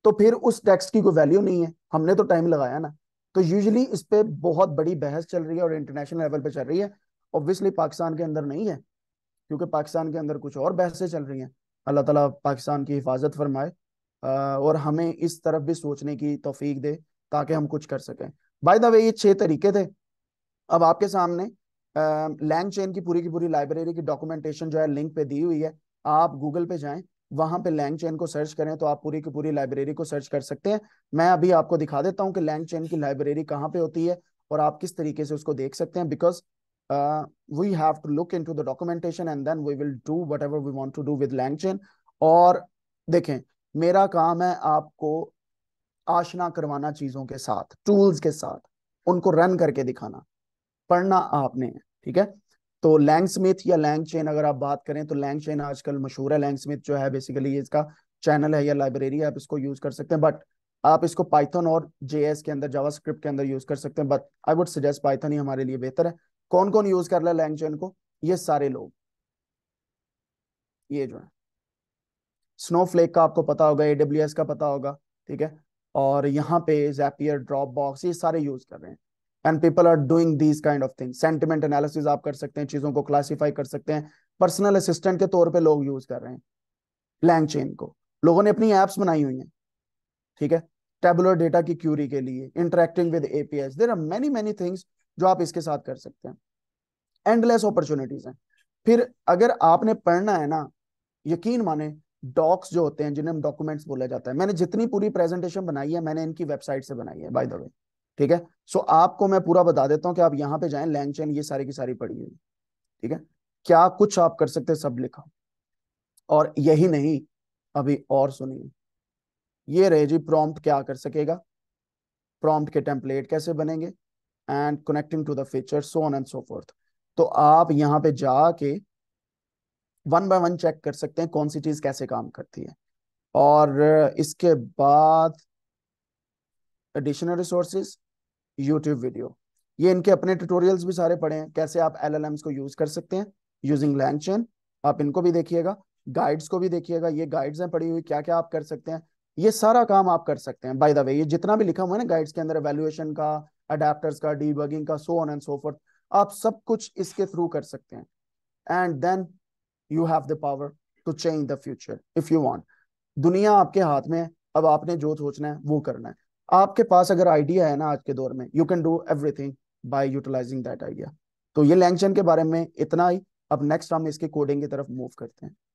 तो फिर उस टैक्स की कोई वैल्यू नहीं है हमने तो टाइम लगाया ना तो यूजली इस पर बहुत बड़ी बहस चल रही है और इंटरनेशनल लेवल पर चल रही है ऑब्वियसली पाकिस्तान के अंदर नहीं है क्योंकि पाकिस्तान के अंदर कुछ और बहसें चल रही हैं अल्लाह ताला पाकिस्तान की हिफाजत फरमाए और हमें इस तरफ भी सोचने की तोफीक दे ताकि हम कुछ कर सकें बाय द वे ये छह तरीके थे अब आपके सामने लैंड चेन की पूरी की पूरी लाइब्रेरी की डॉक्यूमेंटेशन जो है लिंक पे दी हुई है आप गूगल पे जाएं वहां पे लैंग चेन को सर्च करें तो आप पूरी की पूरी लाइब्रेरी को सर्च कर सकते हैं मैं अभी आपको दिखा देता हूँ कि लैंग चेन की लाइब्रेरी कहाँ पे होती है और आप किस तरीके से उसको देख सकते हैं because we have to look into the documentation and then we will do whatever we want to do with LangChain और देखें मेरा काम है आपको आशना करवाना चीजों के साथ टूल्स के साथ उनको रन करके दिखाना पढ़ना आपने ठीक है तो लैंग स्मिथ या लैंग चेन अगर आप बात करें तो लैंग चेन आजकल मशहूर है लैंग स्मिथ जो है बेसिकली ये इसका चैनल है या लाइब्रेरी है आप इसको यूज कर सकते हैं बट आप इसको पाइथन और जे के अंदर जावा के अंदर यूज कर सकते हैं but I would suggest Python ही हमारे लिए बेहतर है कौन कौन यूज कर रहा है लैंग चेन को ये सारे लोग ये जो है स्नोफ्लेक का आपको पता होगा एडब्ल्यू का पता होगा ठीक है और यहाँ पे जैपियर ड्रॉप बॉक्स ये सारे यूज कर रहे हैं and people are doing these kind of thing sentiment analysis आप कर सकते हैं चीजों को क्लासिफाई कर सकते हैं पर्सनल असिस्टेंट के तौर पे लोग यूज कर रहे हैं लैंग चेन को लोगों ने अपनी एप्स बनाई हुई हैं ठीक है टेबुलर डेटा की क्यूरी के लिए interacting with APIs there are many many things जो आप इसके साथ कर सकते हैं एंडलेस अपॉर्चुनिटीज हैं फिर अगर आपने पढ़ना है ना यकीन माने डॉक्स जो होते हैं जिन्हें हम डॉक्यूमेंट्स बोला जाता है मैंने जितनी पूरी प्रेजेंटेशन बनाई है मैंने इनकी वेबसाइट से बनाई है बाय द वे ठीक है सो आपको मैं पूरा बता देता हूँ कि आप यहाँ पे जाएं लैंग चैन ये सारी की सारी पड़ी हुई ठीक है क्या कुछ आप कर सकते सब लिखा और यही नहीं अभी और सुनिए ये रहे जी प्रॉम्प्ट क्या कर सकेगा प्रॉम्प्ट के टेम्पलेट कैसे बनेंगे and connecting to the feature so on and so forth तो आप यहाँ पे जाके वन बाय वन चेक कर सकते हैं कौन सी चीज कैसे काम करती है और इसके बाद एडिशनल रिसोर्सेज यूट्यूब वीडियो ये इनके अपने ट्यूटोरियल्स भी सारे पड़े हैं कैसे आप एल को यूज कर सकते हैं यूजिंग चेन आप इनको भी देखिएगा गाइड्स को भी देखिएगा ये गाइड्स हैं पड़ी हुई क्या क्या आप कर सकते हैं ये सारा काम आप कर सकते हैं बाय द वे ये जितना भी लिखा हुआ है ना गाइड्स के अंदर वैल्यूएशन का अडेप्टर्स का डीबगिंग का so on and so forth आप सब कुछ इसके थ्रू कर सकते हैं and then you have the power to change the future if you want दुनिया आपके हाथ में है अब आपने जो सोचना है वो करना है आपके पास अगर आइडिया है ना आज के दौर में you can do everything by utilising that idea तो ये लैंगजन के बारे में इतना ही अब नेक्स्ट हम इसके कोडिंग की तरफ मूव करते हैं